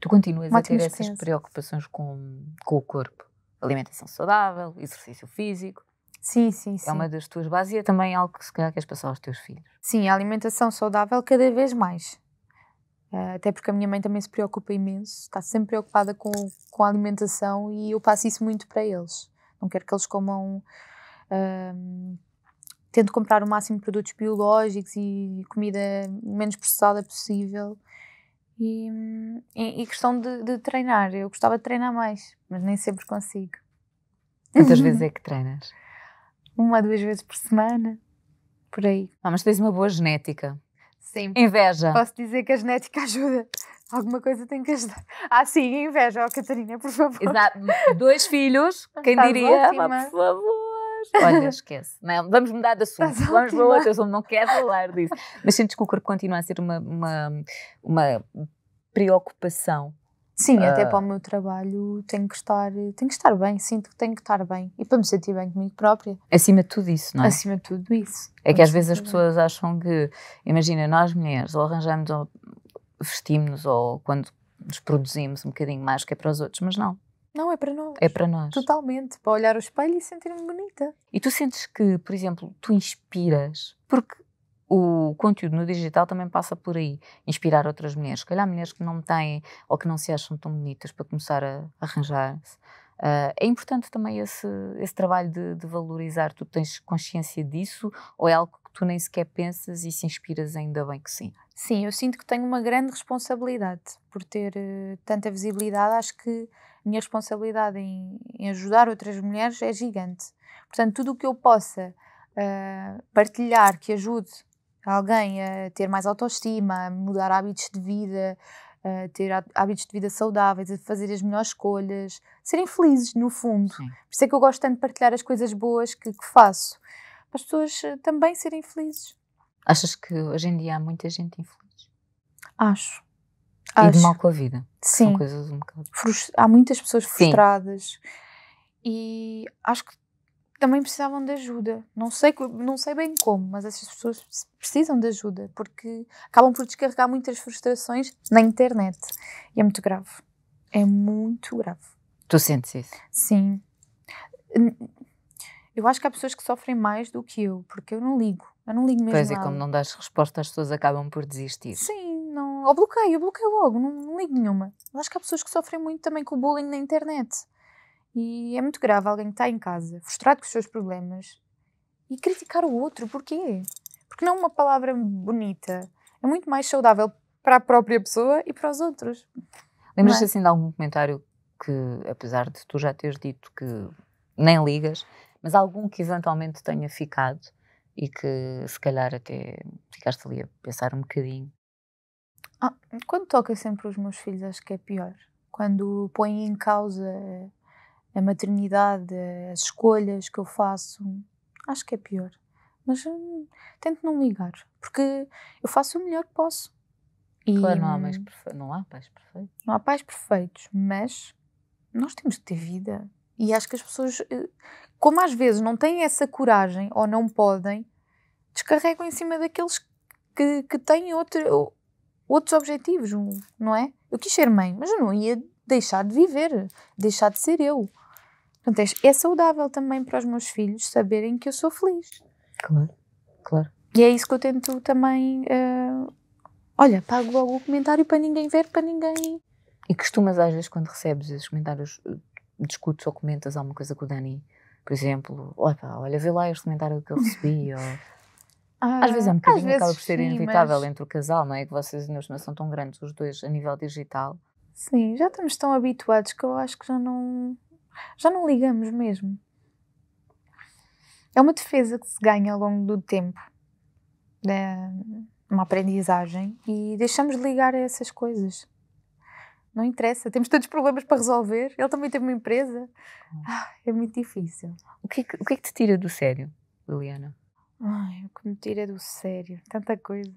Tu continuas a ter essas preocupações com, com o corpo? Alimentação saudável, exercício físico? Sim, sim, sim. É uma das tuas bases e é também algo que se calhar queres passar aos teus filhos. Sim, a alimentação saudável cada vez mais. Eh, até porque a minha mãe também se preocupa imenso, está sempre preocupada com, com a alimentação e eu passo isso muito para eles. Não quero que eles comam. Um, ehm, tento comprar o máximo de produtos biológicos e comida menos processada possível. E, e, e questão de, de, treinar, eu gostava de treinar mais, mas nem sempre consigo. Quantas vezes é que treinas? Uma, duas vezes por semana, por aí. Ah, mas tens uma boa genética. Sim. Inveja. Posso dizer que a genética ajuda. Alguma coisa tem que ajudar. Ah, sim, inveja, oh, Catarina, por favor. Exato. Dois filhos, quem tá diria? Ótima. por favor. Olha, esquece. Não, vamos mudar de assunto. Estás vamos para outro assunto. não quero falar disso. Mas sentes que o corpo continua a ser uma, uma, uma preocupação? Sim, uh... até ah. para o meu trabalho tenho que estar, tenho que estar bem, sinto que tenho que estar bem. E para me sentir bem comigo própria. Acima de tudo isso, não é? Acima de tudo isso. É que às vezes as pessoas bem. acham que, imagina, nós mulheres, ou arranjamos, ou vestimos-nos, ou quando nos produzimos um bocadinho mais que é para os outros, mas não. Não, é para nós. É para nós. Totalmente. Para olhar o espelho e sentir-me bonita. E tu sentes que, por exemplo, tu inspiras, porque o conteúdo no digital também passa por aí, inspirar outras mulheres. Se calhar mulheres que não têm ou que não se acham tão bonitas para começar a arranjar-se. Uh, é importante também esse, esse trabalho de, de, valorizar. Tu tens consciência disso ou é algo que tu nem sequer pensas e se inspiras ainda bem que sim? Sim, eu sinto que tenho uma grande responsabilidade por ter uh, tanta visibilidade. Acho que minha responsabilidade em, em ajudar outras mulheres é gigante. Portanto, tudo o que eu possa uh, partilhar que ajude alguém a ter mais autoestima, a mudar hábitos de vida, a ter hábitos de vida saudáveis, a fazer as melhores escolhas, serem felizes, no fundo. Sim. Por isso é que eu gosto tanto de partilhar as coisas boas que, que faço, para as pessoas ah, também serem felizes. Achas que hoje em dia há muita gente infeliz? Acho. Acho. E de mal com a vida. Sim. São coisas um bocado. Frust... Há muitas pessoas frustradas Sim. e acho que também precisavam de ajuda. Não sei, não sei bem como, mas essas pessoas precisam de ajuda porque acabam por descarregar muitas frustrações na internet. E é muito grave. É muito grave. Tu sentes isso? Sim. Eu acho que há pessoas que sofrem mais do que eu, porque eu não ligo. Eu não ligo mesmo. Pois é, como não dás resposta, as pessoas acabam por desistir. Sim, ou bloqueio, eu bloqueio logo, não, não ligo nenhuma. Mas acho que há pessoas que sofrem muito também com o bullying na internet. E é muito grave alguém que está em casa, frustrado com os seus problemas, e criticar o outro. Porquê? Porque não é uma palavra bonita. É muito mais saudável para a própria pessoa e para os outros. Lembras-te é? assim de algum comentário que, apesar de tu já teres dito que nem ligas, mas algum que eventualmente tenha ficado e que se calhar até ficaste ali a pensar um bocadinho ah, quando toca sempre os meus filhos, acho que é pior. Quando põe em causa a maternidade, as escolhas que eu faço, acho que é pior. Mas hum, tento não ligar, porque eu faço o melhor que posso. E, claro, não há, mais hum, perfe... não há pais perfeitos. Não há pais perfeitos, mas nós temos que ter vida. E acho que as pessoas, eh, como às vezes não têm essa coragem ou não podem, descarregam em cima daqueles que, que têm outro, outros objetivos, não é? Eu quis ser mãe, mas eu não ia deixar de viver, deixar de ser eu. Portanto, é, é saudável também para os meus filhos saberem que eu sou feliz. Claro, claro. E é isso que eu tento também. Uh, olha, pago logo o comentário para ninguém ver, para ninguém. E costumas, às vezes, quando recebes esses comentários, eh, discutes ou comentas alguma coisa com o Dani? Por exemplo, olha, olha vê lá este comentário que eu recebi. ou... Ah, às vezes é um bocadinho, vezes, acaba por ser sim, inevitável mas... entre o casal, não é? Que vocês ainda não são tão grandes, os dois, a nível digital. Sim, já estamos tão habituados que eu acho que já não. já não ligamos mesmo. É uma defesa que se ganha ao longo do tempo. É uma aprendizagem e deixamos de ligar a essas coisas. Não interessa, temos tantos problemas para resolver. Ele também tem uma empresa. Hum. Ah, é muito difícil. O que, é que, o que é que te tira do sério, Liliana? Ai, o que me tira do sério, tanta coisa.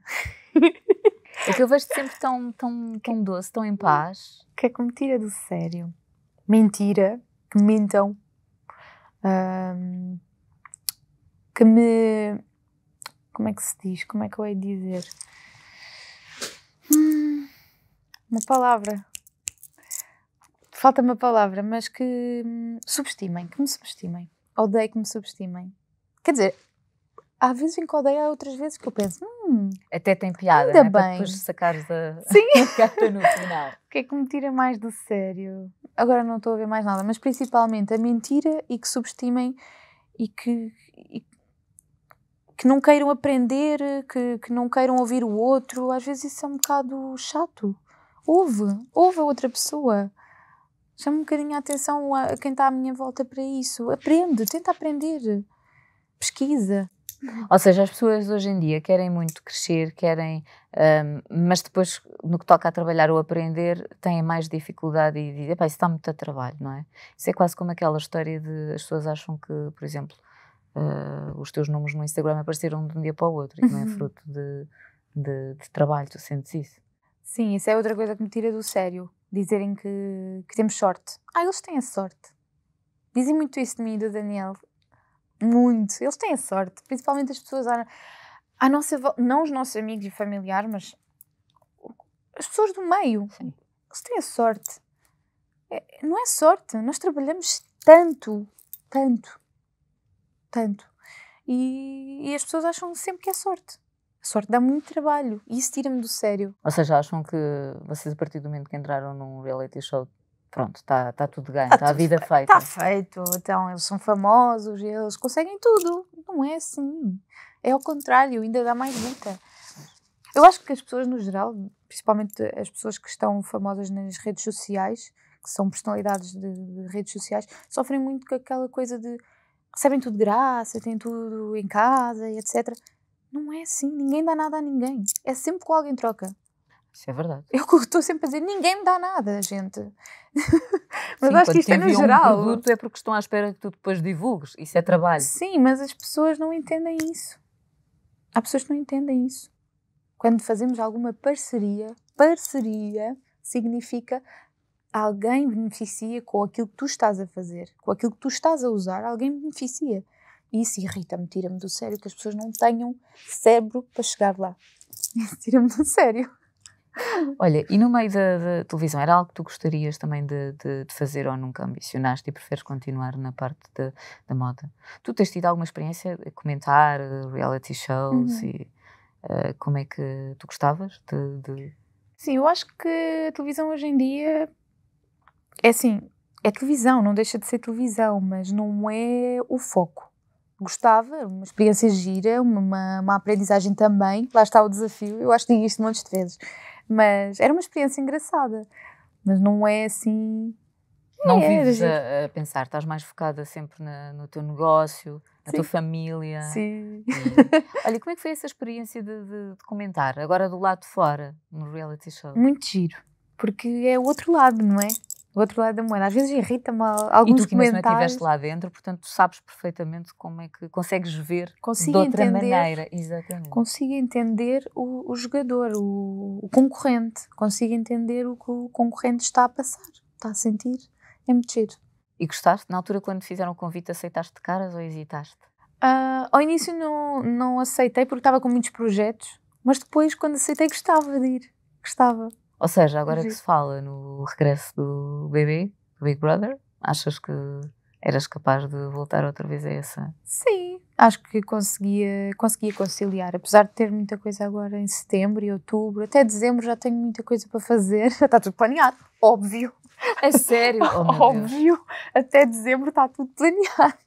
É que eu vejo-te sempre tão, tão, tão doce, tão em paz. O que é que me tira do sério? Mentira, que mentam, um, que me. Como é que se diz? Como é que eu hei de dizer? uma palavra. Falta uma palavra, mas que hum, subestimem, que me subestimem. Odeio que me subestimem. Quer dizer, há vezes encodei, há outras vezes que eu penso, hum, Até tem piada, ainda né? bem. depois sacares a, Sim. a carta no final. O que é que me tira mais do sério? Agora não estou a ver mais nada, mas principalmente a mentira e que subestimem e que, e que não queiram aprender, que, que não queiram ouvir o outro. Às vezes isso é um bocado chato. Ouve, ouve a outra pessoa. Chama um bocadinho a atenção a quem está à minha volta para isso. Aprende, tenta aprender. Pesquisa. Ou seja, as pessoas hoje em dia querem muito crescer, querem, um, mas depois, no que toca a trabalhar ou aprender, têm mais dificuldade e dizem, isso está muito a trabalho, não é? Isso é quase como aquela história de as pessoas acham que, por exemplo, uh, os teus números no Instagram apareceram de um dia para o outro e não é uhum. fruto de, de, de trabalho, tu sentes isso? Sim, isso é outra coisa que me tira do sério. Dizerem que, que temos sorte. Ah, eles têm a sorte. Dizem muito isso de mim e do Daniel. Muito. Eles têm sorte, principalmente as pessoas à, à nossa volta, não os nossos amigos e familiares, mas as pessoas do meio. Sim. Eles têm sorte. É, não é sorte, nós trabalhamos tanto, tanto, tanto. E, e as pessoas acham sempre que é sorte. A sorte dá muito trabalho e isso tira-me do sério. Ou seja, acham que vocês, a partir do momento que entraram num reality show, pronto, está tá tudo ganho, está tá a vida fe... Tá feita. Está feito, então eles são famosos, eles conseguem tudo. Não é assim. É ao contrário, ainda dá mais luta. Eu acho que as pessoas no geral, principalmente as pessoas que estão famosas nas redes sociais, que são personalidades de, de redes sociais, sofrem muito com aquela coisa de recebem tudo de graça, têm tudo em casa e etc. Não é assim, ninguém dá nada a ninguém. É sempre com alguém troca. Isso é verdade. Eu estou sempre a dizer, ninguém me dá nada, gente. mas Sim, acho que isto é no geral. Um produto é porque estão à espera que tu depois divulgues. Isso é trabalho. Sim, mas as pessoas não entendem isso. Há pessoas que não entendem isso. Quando fazemos alguma parceria, parceria significa alguém beneficia com aquilo que tu estás a fazer, com aquilo que tu estás a usar, alguém beneficia. E isso irrita-me, tira-me do sério que as pessoas não tenham cérebro para chegar lá. Isso tira-me do sério. Olha, e no meio da, da, televisão, era algo que tu gostarias também de, de, de, fazer ou nunca ambicionaste e preferes continuar na parte de, da moda? Tu tens tido alguma experiência a comentar eh, reality shows uhum. e uh, como é que tu gostavas de, Sim, eu acho que a televisão hoje em dia é assim, é televisão, não deixa de ser televisão, mas não é o foco gostava, é uma experiência gira, uma, uma, aprendizagem também. Lá está o desafio, eu acho que tinha isto muitas vezes. Mas era uma experiência engraçada. Mas não é assim. Não é, vives a, a, pensar, estás mais focada sempre na, no teu negócio, na Sim. tua família. Sim. Hum. E, olha, como é que foi essa experiência de, de, de comentar, agora do lado de fora, no reality show? Muito giro, porque é o outro lado, não é? o outro lado da moeda. Às vezes irrita-me alguns comentários. E tu que mesmo estiveste lá dentro, portanto sabes perfeitamente como é que consegues ver Consigo de outra entender, maneira. Exatamente. Consigo entender o, o jogador, o, o, concorrente. Consigo entender o que o concorrente está a passar, está a sentir. É mexer. E gostaste? Na altura, quando fizeram o convite, aceitaste de caras ou hesitaste? Uh, ao início não, não aceitei porque estava com muitos projetos, mas depois, quando aceitei, gostava de ir. Gostava. Ou seja, agora Sim. que uhum. se fala no regresso do bebê, do Big Brother, achas que eras capaz de voltar outra vez a essa? Sim, acho que conseguia, conseguia conciliar. Apesar de ter muita coisa agora em setembro e outubro, até dezembro já tenho muita coisa para fazer. Já está tudo planeado, óbvio. É sério? Oh, óbvio. Deus. Até dezembro está tudo planeado.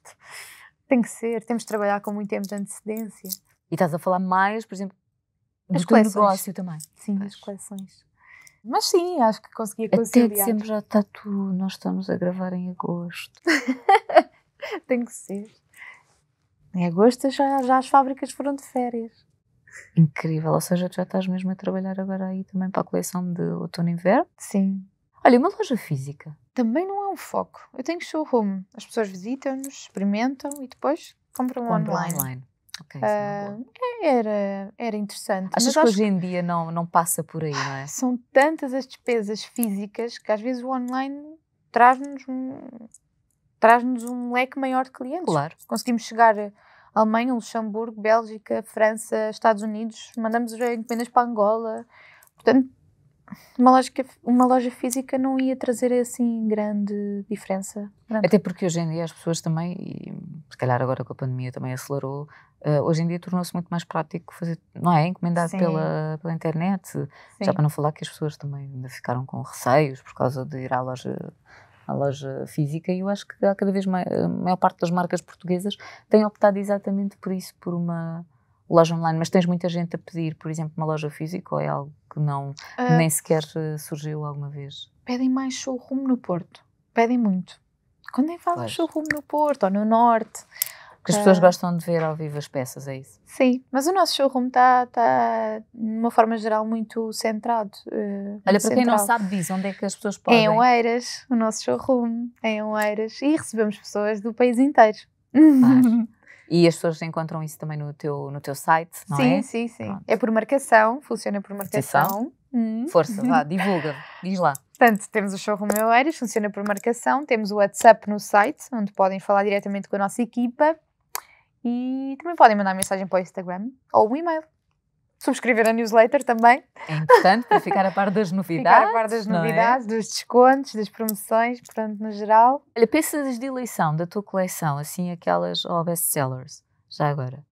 Tem que ser, temos de trabalhar com muito tempo de antecedência. E estás a falar mais, por exemplo, do as coleções. negócio também? Sim, pois. as coleções. Mas sim, acho que conseguia conciliar. Até dezembro já está tudo. Nós estamos a gravar em agosto. Tem que ser. Em agosto já, já as fábricas foram de férias. Incrível. Ou seja, tu já estás mesmo a trabalhar agora aí também para a coleção de outono e inverno? Sim. Olha, uma loja física. Também não é um foco. Eu tenho showroom. As pessoas visitam-nos, experimentam e depois compram online. online. Okay, uh, era, era interessante. Achas mas que hoje em dia não, não passa por aí, não é? Ah, são tantas as despesas físicas que às vezes o online traz-nos um, traz-nos um leque maior de clientes. Claro. Conseguimos chegar à Alemanha, Luxemburgo, Bélgica, França, Estados Unidos, mandamos encomendas para Angola. Portanto, uma, lógica, uma loja física não ia trazer assim grande diferença. Grande. Até porque hoje em dia as pessoas também, e se calhar agora com a pandemia também acelerou, eh, hoje em dia tornou-se muito mais prático fazer, não é? Encomendar pela, pela internet. Sim. Já para não falar que as pessoas também ainda ficaram com receios por causa de ir à loja à loja física e eu acho que há cada vez mais, a maior parte das marcas portuguesas tem optado exatamente por isso, por uma loja online, mas tens muita gente a pedir, por exemplo, uma loja física ou é algo que não uh, nem sequer eh, surgiu alguma vez? Pedem mais showroom no Porto, pedem muito. Quando é que fazem claro. showroom no Porto ou no Norte, porque as pessoas ah. gostam de ver ao vivo as peças, é isso? Sim, mas o nosso showroom está, tá, de uma forma geral, muito centrado. Eh, Olha, para central. quem não sabe, diz onde é que as pessoas podem. É em Oeiras, o nosso showroom, é em Oeiras. E recebemos pessoas do país inteiro. Claro. E as pessoas encontram isso também no teu, no teu site, não sim, é? Sim, sim, sim. É por marcação, funciona por marcação. Hum. Força, vá, divulga, diz lá. Portanto, temos o showroom em Oeiras, funciona por marcação, temos o WhatsApp no site, onde podem falar diretamente com a nossa equipa e também podem mandar mensagem para o Instagram ou um e-mail. Subscrever a newsletter também. É importante para ficar a par das novidades. ficar a par das é? novidades, é? dos descontos, das promoções, portanto, no geral. Olha, peças de eleição da tua coleção, assim, aquelas ou best-sellers, já agora?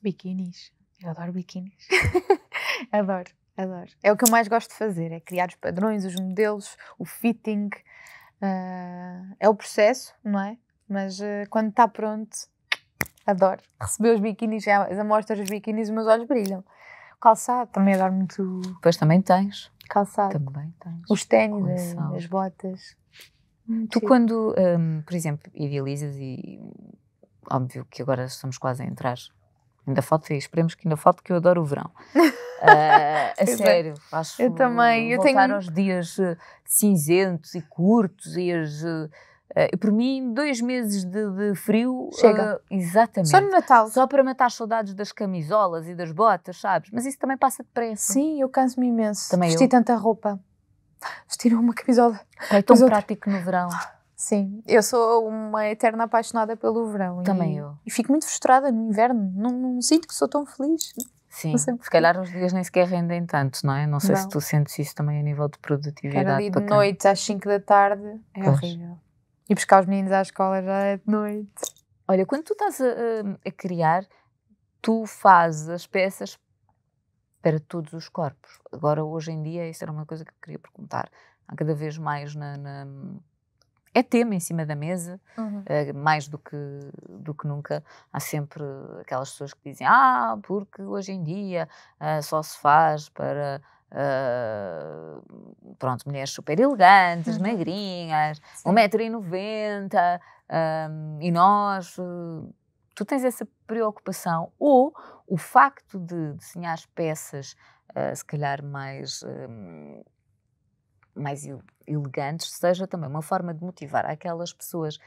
Biquinis. Eu adoro biquinis. adoro, adoro. É o que eu mais gosto de fazer, é criar os padrões, os modelos, o fitting. Uh, é o processo, não é? Mas uh, quando está pronto, adoro. Ah. Receber os biquínis, as amostras dos biquínis, os meus olhos brilham. Calçado, também adoro muito. Pois também tens. Calçado. Também tens. Os ténis, eh, as botas. Tu, quando, um, por exemplo, idealizas, e óbvio que agora estamos quase a entrar, ainda falta, e esperemos que ainda falta, que eu adoro o verão. Uh, a é. sério, acho Eu também. Eu voltar tenho... aos dias eh, cinzentos e curtos e as, eh, Uh, por mim, dois meses de, de frio. Chega. Uh, eh, exatamente. Só no Natal. Só para matar as saudades das camisolas e das botas, sabes? Mas isso também passa depressa. Sim, eu canso-me imenso. Também Vesti eu. tanta roupa. Vestir uma camisola. É tão prático no verão. Sim, eu sou uma eterna apaixonada pelo verão. Também e, eu. E fico muito frustrada no inverno. Não, não sinto que sou tão feliz. Sim, se calhar os dias nem sequer rendem tanto, não é? Não sei não. se tu sentes isso também a nível de produtividade. Quero ali de noite às 5 da tarde, é pois. horrível. E buscar os meninos à escola já é de noite. Olha, quando tu estás a, a criar, tu fazes as peças para todos os corpos. Agora, hoje em dia, isso era uma coisa que eu queria perguntar. Há cada vez mais na, na é tema em cima da mesa, uhum. Eh, mais do que, do que nunca. Há sempre aquelas pessoas que dizem: Ah, porque hoje em dia eh, só se faz para Uh, pronto, mulheres super elegantes, uhum. magrinhas, 1,90m, um, ah, e nós. Uh, tu tens essa preocupação, ou o facto de desenhar peças, uh, se calhar, mais. Um, mais elegantes, seja também uma forma de motivar aquelas pessoas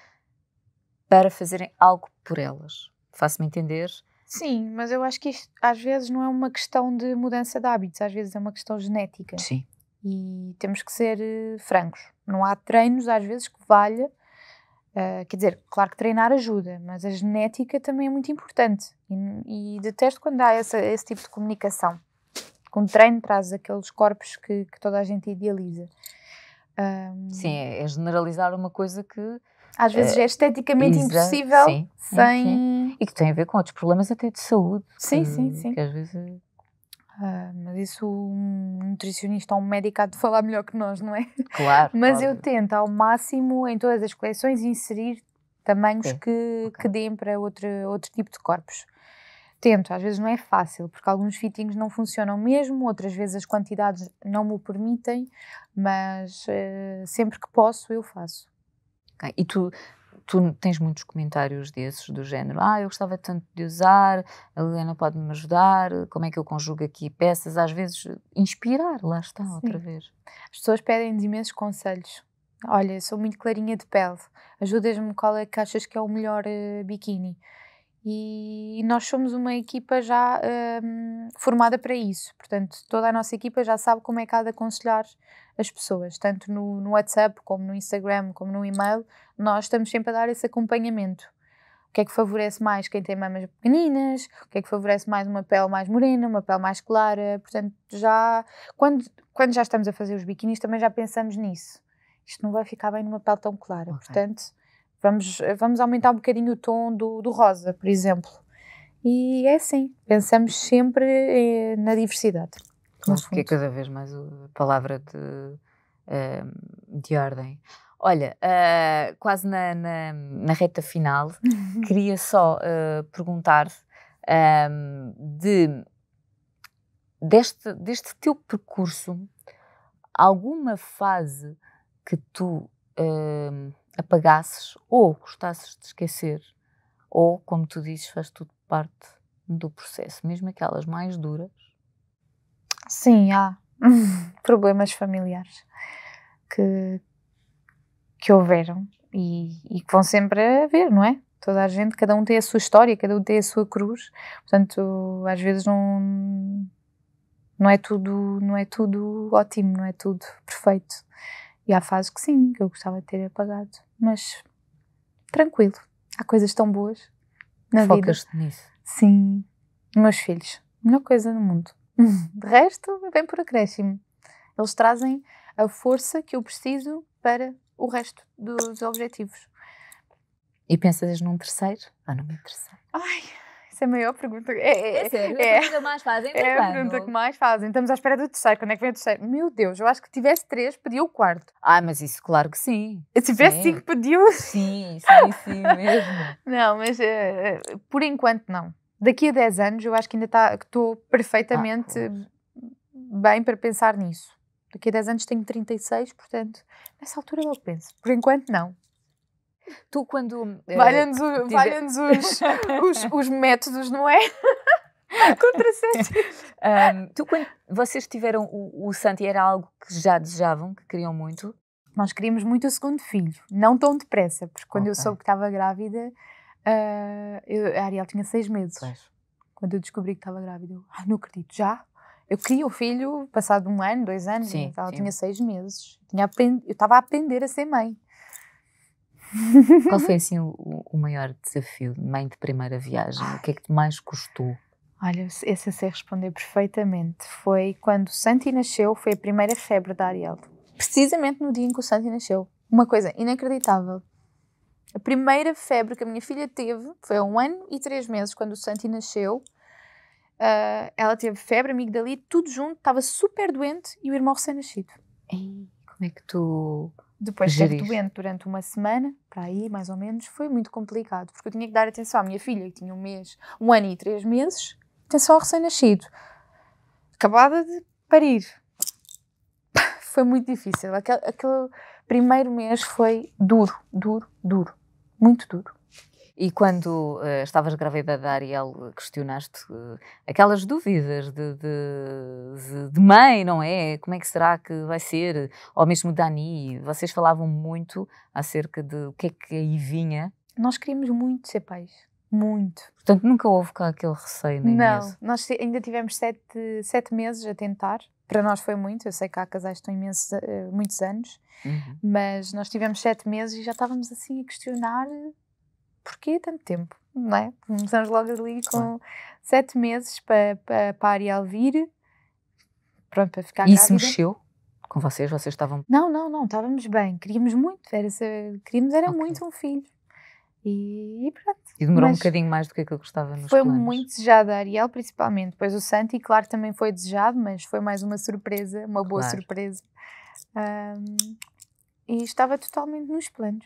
para fazerem algo por elas. Faço-me entender? Sim, mas eu acho que isto às vezes não é uma questão de mudança de hábitos, às vezes é uma questão genética. Sim. E temos que ser eh, francos. Não há treinos, às vezes, que valha. Uh, quer dizer, claro que treinar ajuda, mas a genética também é muito importante. E, e detesto quando há essa, esse tipo de comunicação. Com treino traz aqueles corpos que, que toda a gente idealiza. Um... Sim, é, é generalizar uma coisa que às vezes é, é esteticamente impossível sim, sem. Sim. E que tem a ver com outros problemas até de saúde. Sim, que, sim, sim. Que às vezes. É- ah, mas isso um nutricionista ou um médico há de falar melhor que nós, não é? Claro. mas claro. eu tento ao máximo em todas as coleções inserir tamanhos que, okay. que deem para outro, outro tipo de corpos. Tento, às vezes não é fácil, porque alguns fittings não funcionam mesmo, outras vezes as quantidades não me o permitem, mas uh, sempre que posso eu faço. Okay? E tu, tu tens muitos comentários desses, do género: ah, eu gostava tanto de usar, a Helena pode-me ajudar, como é que eu conjugo aqui peças? Às vezes, inspirar, lá está, Sim. outra vez. As pessoas pedem-nos imensos conselhos. Olha, sou muito clarinha de pele, ajudas-me qual é que achas que é o melhor uh, biquíni. E nós somos uma equipa já hum, formada para isso, portanto, toda a nossa equipa já sabe como é que há de aconselhar as pessoas, tanto no, no WhatsApp, como no Instagram, como no e-mail, nós estamos sempre a dar esse acompanhamento. O que é que favorece mais quem tem mamas pequeninas? O que é que favorece mais uma pele mais morena, uma pele mais clara? Portanto, já quando, quando já estamos a fazer os biquínis, também já pensamos nisso. Isto não vai ficar bem numa pele tão clara. Okay. Portanto, vamos, vamos aumentar um bocadinho o tom do, do rosa, por exemplo. E é assim, pensamos sempre eh, na diversidade. Claro, porque é cada vez mais a palavra de, hum, de ordem. Olha, uh, quase na, na, na, reta final, queria só uh, ah, perguntar um, de, deste, deste teu percurso, alguma fase que tu uh, apagasses ou gostasses de esquecer, ou, como tu dizes, faz tudo parte do processo, mesmo aquelas mais duras, Sim, há problemas familiares que, que houveram e, e, que vão sempre haver, não é? Toda a gente, cada um tem a sua história, cada um tem a sua cruz, portanto, às vezes não não é tudo não é tudo ótimo, não é tudo perfeito. E há fases que sim, que eu gostava de ter apagado, mas tranquilo, há coisas tão boas na Focas vida. Focas nisso. Sim, meus filhos, melhor coisa no mundo. De resto, vem por acréscimo. Eles trazem a força que eu preciso para o resto dos objetivos. E pensas num terceiro? Ah, não me interessa. Ai, essa é a maior pergunta. É, é, é, é é, a pergunta que mais fazem. É a pergunta que mais fazem. Estamos à espera do terceiro. Quando é que vem o terceiro? Meu Deus, eu acho que tivesse três, pedia o quarto. Ah, mas isso, claro que sim. Se tivesse sim. cinco, pediu. Sim, sim, sim, mesmo. não, mas uh, por enquanto não daqui a 10 anos eu acho que ainda tá, estou perfeitamente ah, bem para pensar nisso. Daqui a 10 anos tenho 36, portanto, nessa altura eu penso. Por enquanto, não. Tu, quando. Eh, valha-nos tive... valha os, os, os métodos, não é? Contraceptivos. um, tu, quando vocês tiveram o, o Santi, era algo que já desejavam, que queriam muito? Nós queríamos muito o segundo filho, não tão depressa, porque quando okay. eu soube que estava grávida, Uh, eu, a Ariel tinha seis meses. Quando eu descobri que estava grávida, eu ah, não acredito, já? Eu queria o filho passado um ano, dois anos, sim, então, ela tinha seis meses. Tinha Eu estava a aprender a ser mãe. Qual foi assim o, o, maior desafio, de mãe de primeira viagem? O que é que mais custou? Olha, esse eu sei responder perfeitamente. Foi quando o Santi nasceu, foi a primeira febre da Ariel. Precisamente no dia em que o Santi nasceu. Uma coisa inacreditável. A primeira febre que a minha filha teve foi há um ano e três meses, quando o Santi nasceu. Uh, ela teve febre, amigdalite, tudo junto, estava super doente e o irmão recém-nascido. Como é que tu. Depois de estar doente durante uma semana, para aí mais ou menos, foi muito complicado, porque eu tinha que dar atenção à minha filha, que tinha um mês, um ano e três meses, atenção ao recém-nascido, acabada de parir. Foi muito difícil. Aquele, aquele primeiro mês foi duro, duro, duro muito duro. E quando uh, estavas grávida da Ariel, eh, questionaste uh, aquelas dúvidas de, de, de, mãe, não é? Como é que será que vai ser? Ou mesmo Dani, vocês falavam muito acerca de o que é que aí vinha. Nós queríamos muito ser pais. Muito. Portanto, nunca houve cá aquele receio, nem Não, mesmo. nós ainda tivemos sete, sete meses a tentar para nós foi muito, eu sei que há casais que estão imensos, eh, muitos anos, uhum. mas nós tivemos sete meses e já estávamos assim a questionar eh, porquê tanto tempo, não é? Começamos logo ali com sete meses para, para, para a Ariel vir, pronto, para ficar E isso mexeu? com vocês? Vocês estavam. Não, não, não, estávamos bem. Queríamos muito, era, queríamos era okay. muito um filho. E, e pronto. E demorou Mas um bocadinho mais do que eu gostava nos Foi planos. muito desejado a Ariel, principalmente. pois o Santi, claro, também foi desejado, mas foi mais uma surpresa, uma boa claro. surpresa. Um, e estava totalmente nos planos.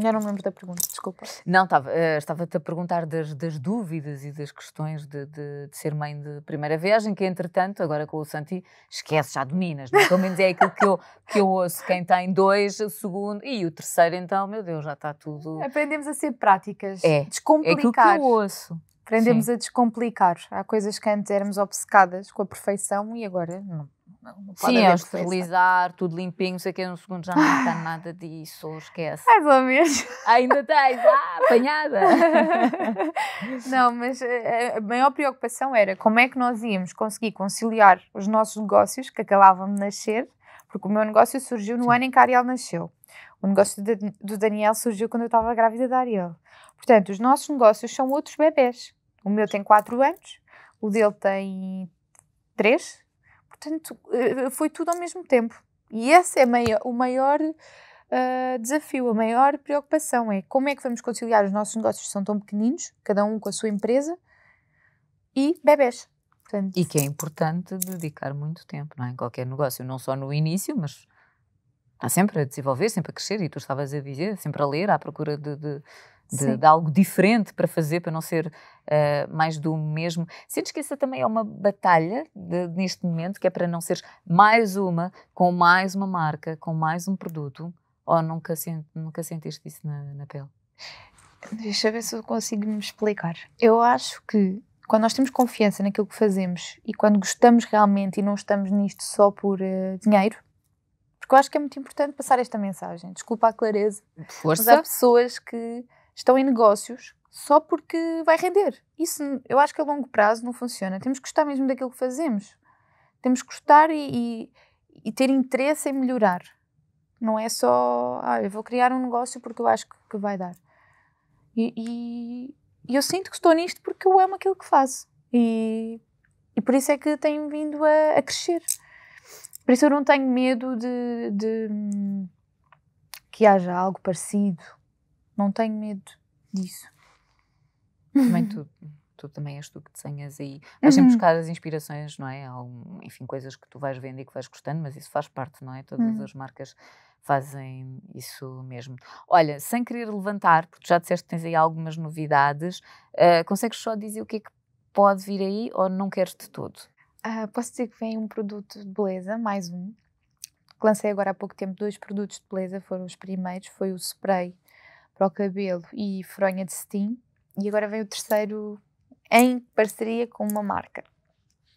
Já não me lembro da pergunta, desculpa. Não, estava, eh, estava-te a perguntar das, das dúvidas e das questões de, de, de, ser mãe de primeira viagem, que entretanto, agora com o Santi, esquece, já dominas, não? É? pelo menos é aquilo que eu, que eu ouço. Quem tem dois, o segundo e o terceiro, então, meu Deus, já está tudo. Aprendemos a ser práticas, é, descomplicar. É aquilo que eu ouço. Aprendemos Sim. a descomplicar. Há coisas que antes éramos obcecadas com a perfeição e agora não não pode Sim, esterilizar, tudo limpinho, sei que que, um segundo já não está nada disso, esquece. Mais ou menos. Ainda tens, ah, apanhada! não, mas eh, a maior preocupação era como é que nós íamos conseguir conciliar os nossos negócios que acabavam de nascer, porque o meu negócio surgiu no Sim. ano em que a Ariel nasceu. O negócio do Daniel surgiu quando eu estava grávida da Ariel. Portanto, os nossos negócios são outros bebés. O meu tem 4 anos, o dele tem 3, Portanto, eh, eh, foi tudo ao mesmo tempo. E esse é o maior uh, desafio, a maior preocupação é como é que vamos conciliar os nossos negócios que são tão pequeninos, cada um com a sua empresa, e bebés. Portanto, e que é importante dedicar muito tempo, não é? Em qualquer negócio, não só no início, mas há sempre a desenvolver, sempre a crescer, e tu estavas a dizer, sempre a ler, à procura de, de de, de algo diferente para fazer, para não ser uh, mais do mesmo. Sentes que essa também é uma batalha de, neste momento, que é para não seres mais uma, com mais uma marca, com mais um produto? Ou nunca, sent, nunca sentiste isso na, na pele? Deixa eu ver se eu consigo me explicar. Eu acho que quando nós temos confiança naquilo que fazemos e quando gostamos realmente e não estamos nisto só por uh, dinheiro, porque eu acho que é muito importante passar esta mensagem. Desculpa a clareza, Força. mas há pessoas que estão em negócios só porque vai render. Isso eu acho que a longo prazo não funciona. Temos que gostar mesmo daquilo que fazemos. Temos que gostar e, e, e ter interesse em melhorar. Não é só, ah, eu vou criar um negócio porque eu acho que, vai dar. E, e, e, eu sinto que estou nisto porque eu amo aquilo que faço. E, e por isso é que tenho vindo a, a crescer. Por isso eu não tenho medo de, de hum, que haja algo parecido não tenho medo disso. Também tu, tu também és tu que desenhas aí. Vais sempre uhum. buscar as inspirações, não é? Algum, enfim, coisas que tu vais vendo e que vais gostando, mas isso faz parte, não é? Todas uhum. as marcas fazem isso mesmo. Olha, sem querer levantar, porque já disseste que tens aí algumas novidades, uh, consegues só dizer o que é que pode vir aí ou não queres de todo? Uh, posso dizer que vem um produto de beleza, mais um. Lancei agora há pouco tempo dois produtos de beleza, foram os primeiros. Foi o spray para o cabelo e fronha de cetim. E agora vem o terceiro em parceria com uma marca.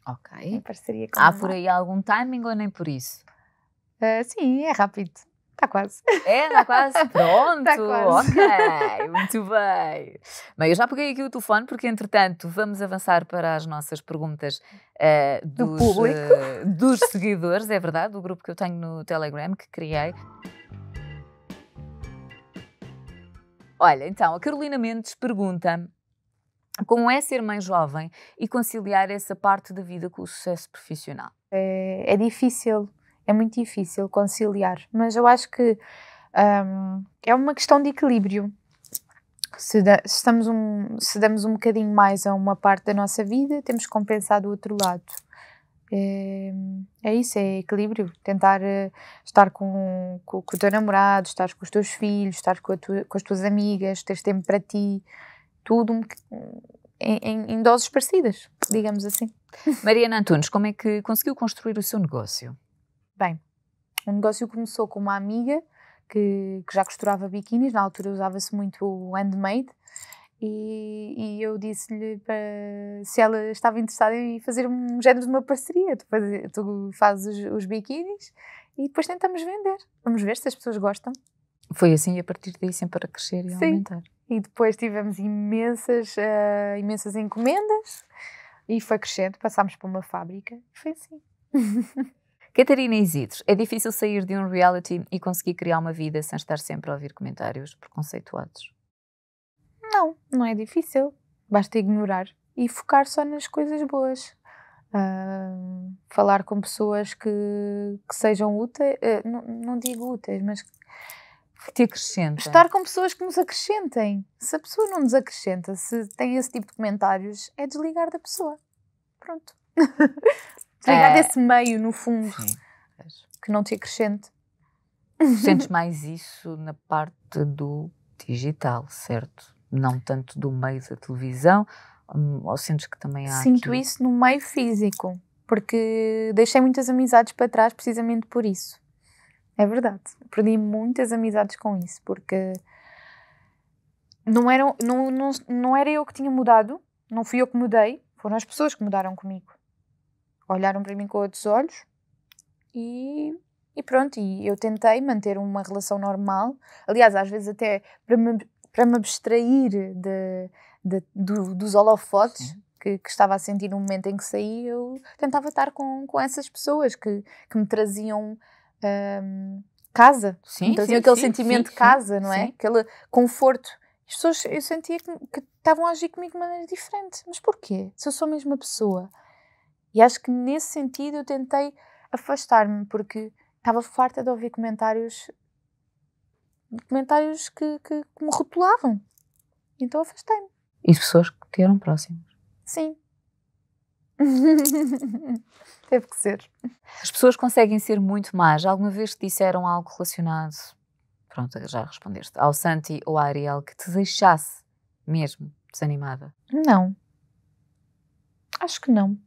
Ok. Em parceria com Há por marca. aí algum timing ou nem por isso? Uh, sim, é rápido. Está quase. É, está quase. Pronto, tá quase. ok. Muito bem. Bem, eu já peguei aqui o telefone porque, entretanto, vamos avançar para as nossas perguntas uh, dos, do público. Uh, dos seguidores, é verdade, do grupo que eu tenho no Telegram, que criei. Olha, então, a Carolina Mendes pergunta como é ser mãe jovem e conciliar essa parte da vida com o sucesso profissional? É, é difícil, é muito difícil conciliar, mas eu acho que um, é uma questão de equilíbrio. Se, da, se, um, se damos um bocadinho mais a uma parte da nossa vida, temos que compensar do outro lado é, é isso, é equilíbrio. Tentar uh, estar com, com, com, o teu namorado, estar com os teus filhos, estar com, com as tuas amigas, ter tempo para ti, tudo um, em, em, em, doses parecidas, digamos assim. Mariana Antunes, como é que conseguiu construir o seu negócio? Bem, o negócio começou com uma amiga que, que já costurava biquínis, na altura usava-se muito o handmade, e, e eu disse-lhe se ela estava interessada em fazer um género de uma parceria. Tu, faz, tu fazes os, os biquínis e depois tentamos vender. Vamos ver se as pessoas gostam. Foi assim, e a partir daí sempre a crescer e a Sim. aumentar. E depois tivemos imensas, uh, imensas encomendas e foi crescendo. Passámos para uma fábrica e foi assim. Catarina Isidro, é difícil sair de um reality e conseguir criar uma vida sem estar sempre a ouvir comentários preconceituados? Não, não é difícil. Basta ignorar e focar só nas coisas boas. Uh, falar com pessoas que, que sejam úteis, uh, não, não digo úteis, mas que te acrescentem. Estar com pessoas que nos acrescentem. Se a pessoa não nos acrescenta, se tem esse tipo de comentários, é desligar da pessoa. Pronto. desligar é... desse meio, no fundo, Sim. que não te acrescente. Sentes mais isso na parte do digital, certo? não tanto do meio da televisão, hum, ou sentes que também há. Sinto aqui... isso no meio físico, porque deixei muitas amizades para trás precisamente por isso. É verdade. Perdi muitas amizades com isso, porque não, eram, não, não, não era eu que tinha mudado, não fui eu que mudei, foram as pessoas que mudaram comigo. Olharam para mim com outros olhos e, e pronto. E eu tentei manter uma relação normal. Aliás, às vezes até para me para me abstrair de, de, do, dos holofotes que, que, estava a sentir no momento em que saí, eu tentava estar com, com essas pessoas que, que me traziam hum, casa, sim, me traziam sim, aquele sim, sentimento de casa, não é? Aquele conforto. As pessoas, eu sentia que, que estavam a agir comigo de maneira diferente. Mas porquê? Se eu sou a mesma pessoa. E acho que nesse sentido eu tentei afastar-me, porque estava farta de ouvir comentários comentários que, que, que me rotulavam. Então afastei-me. E pessoas que te eram próximas? Sim. Teve que ser. As pessoas conseguem ser muito más. Alguma vez te disseram algo relacionado, pronto, já respondeste, ao Santi ou à Ariel que te deixasse mesmo desanimada? Não. Acho que não.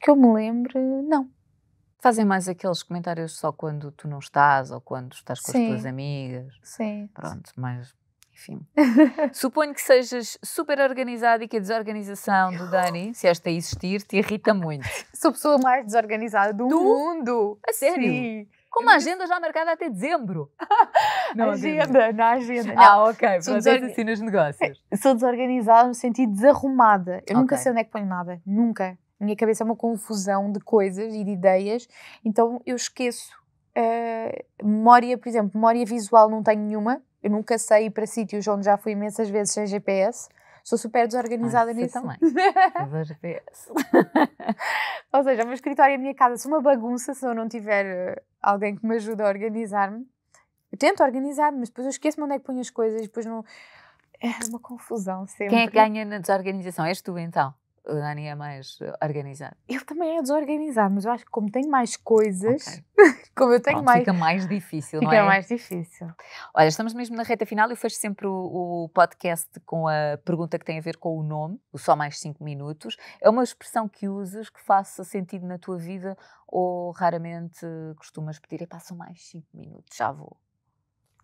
Que eu me lembre, não. Fazem mais aqueles comentários só quando tu não estás ou quando estás com Sim. as tuas amigas. Sim. Pronto, mas enfim. Suponho que sejas super organizada e que a desorganização do Dani, se esta existir, te irrita muito. Sou a pessoa mais desorganizada do, do? mundo. A sério? Sim. Com uma agenda já marcada até dezembro. Na agenda, na agenda. Ah, ok. Pronto, desorgan... assim nos negócios. É, sou desorganizada no sentido desarrumada. Eu okay. nunca sei onde é que ponho nada. Nunca. Minha cabeça é uma confusão de coisas e de ideias, então eu esqueço. Uh, memória, por exemplo, memória visual não tenho nenhuma. Eu nunca sei para sítios onde já fui imensas vezes sem GPS. Sou super desorganizada ah, nisso. também. GPS. Ou seja, o meu escritório e a minha casa são uma bagunça se eu não tiver eh, alguém que me ajude a organizar-me. Eu tento organizar-me, mas depois eu esqueço-me onde é que ponho as coisas, depois não. É uma confusão sempre. Quem é que ganha na desorganização? És tu então? O Dani é mais eh, organizado. Ele também é desorganizado, mas eu acho que como tenho mais coisas, okay. como eu tenho Pronto, mais. Fica mais difícil, fica não é? Fica mais difícil. Olha, estamos mesmo na reta final. Eu faço sempre o, o, podcast com a pergunta que tem a ver com o nome, o só mais 5 minutos. É uma expressão que usas que faça sentido na tua vida ou raramente costumas pedir, e passam mais 5 minutos, já vou.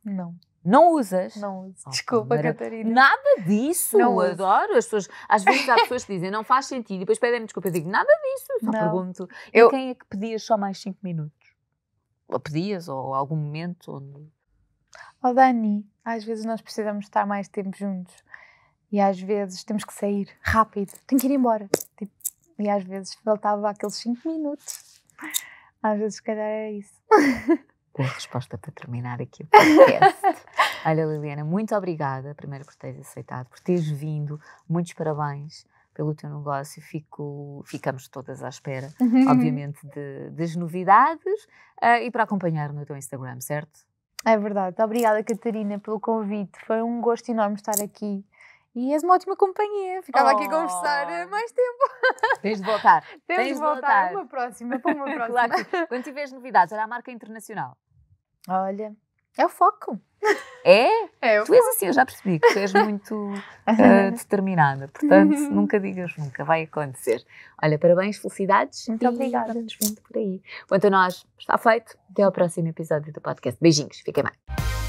Não. Não usas? Não uso. Oh, Desculpa, mara... Catarina. Nada disso. Não uso. adoro. As pessoas, às vezes há pessoas que dizem não faz sentido e depois pedem-me desculpa. Eu digo nada disso. Só não. pergunto. Eu... E quem é que pedias só mais 5 minutos? Ou pedias? Ou algum momento onde. Oh, Dani, às vezes nós precisamos estar mais tempo juntos e às vezes temos que sair rápido. Tenho que ir embora. Tipo, e às vezes faltava aqueles 5 minutos. Às vezes, se calhar, é isso. boa resposta para terminar aqui o podcast. Olha, Liliana, muito obrigada, primeiro, por teres aceitado, por teres vindo. Muitos parabéns pelo teu negócio. Fico, ficamos todas à espera, uhum. obviamente, de, das novidades uh, e para acompanhar no teu Instagram, certo? É verdade. Obrigada, Catarina, pelo convite. Foi um gosto enorme estar aqui e és uma ótima companhia. Ficava oh. aqui a conversar eh, oh. mais tempo. Tens de voltar. Tens, de voltar. voltar. Uma próxima, para uma próxima. Claro. Quando tiveres novidades, olha a marca internacional. Olha, é o foco. É? é tu foco. és assim, eu já percebi que tu és muito uh, determinada. Portanto, uhum. nunca digas nunca, vai acontecer. Olha, parabéns, felicidades. Muito e obrigada. Nos vendo por aí. Quanto a nós, está feito. Até ao próximo episódio do podcast. Beijinhos, fiquem bem.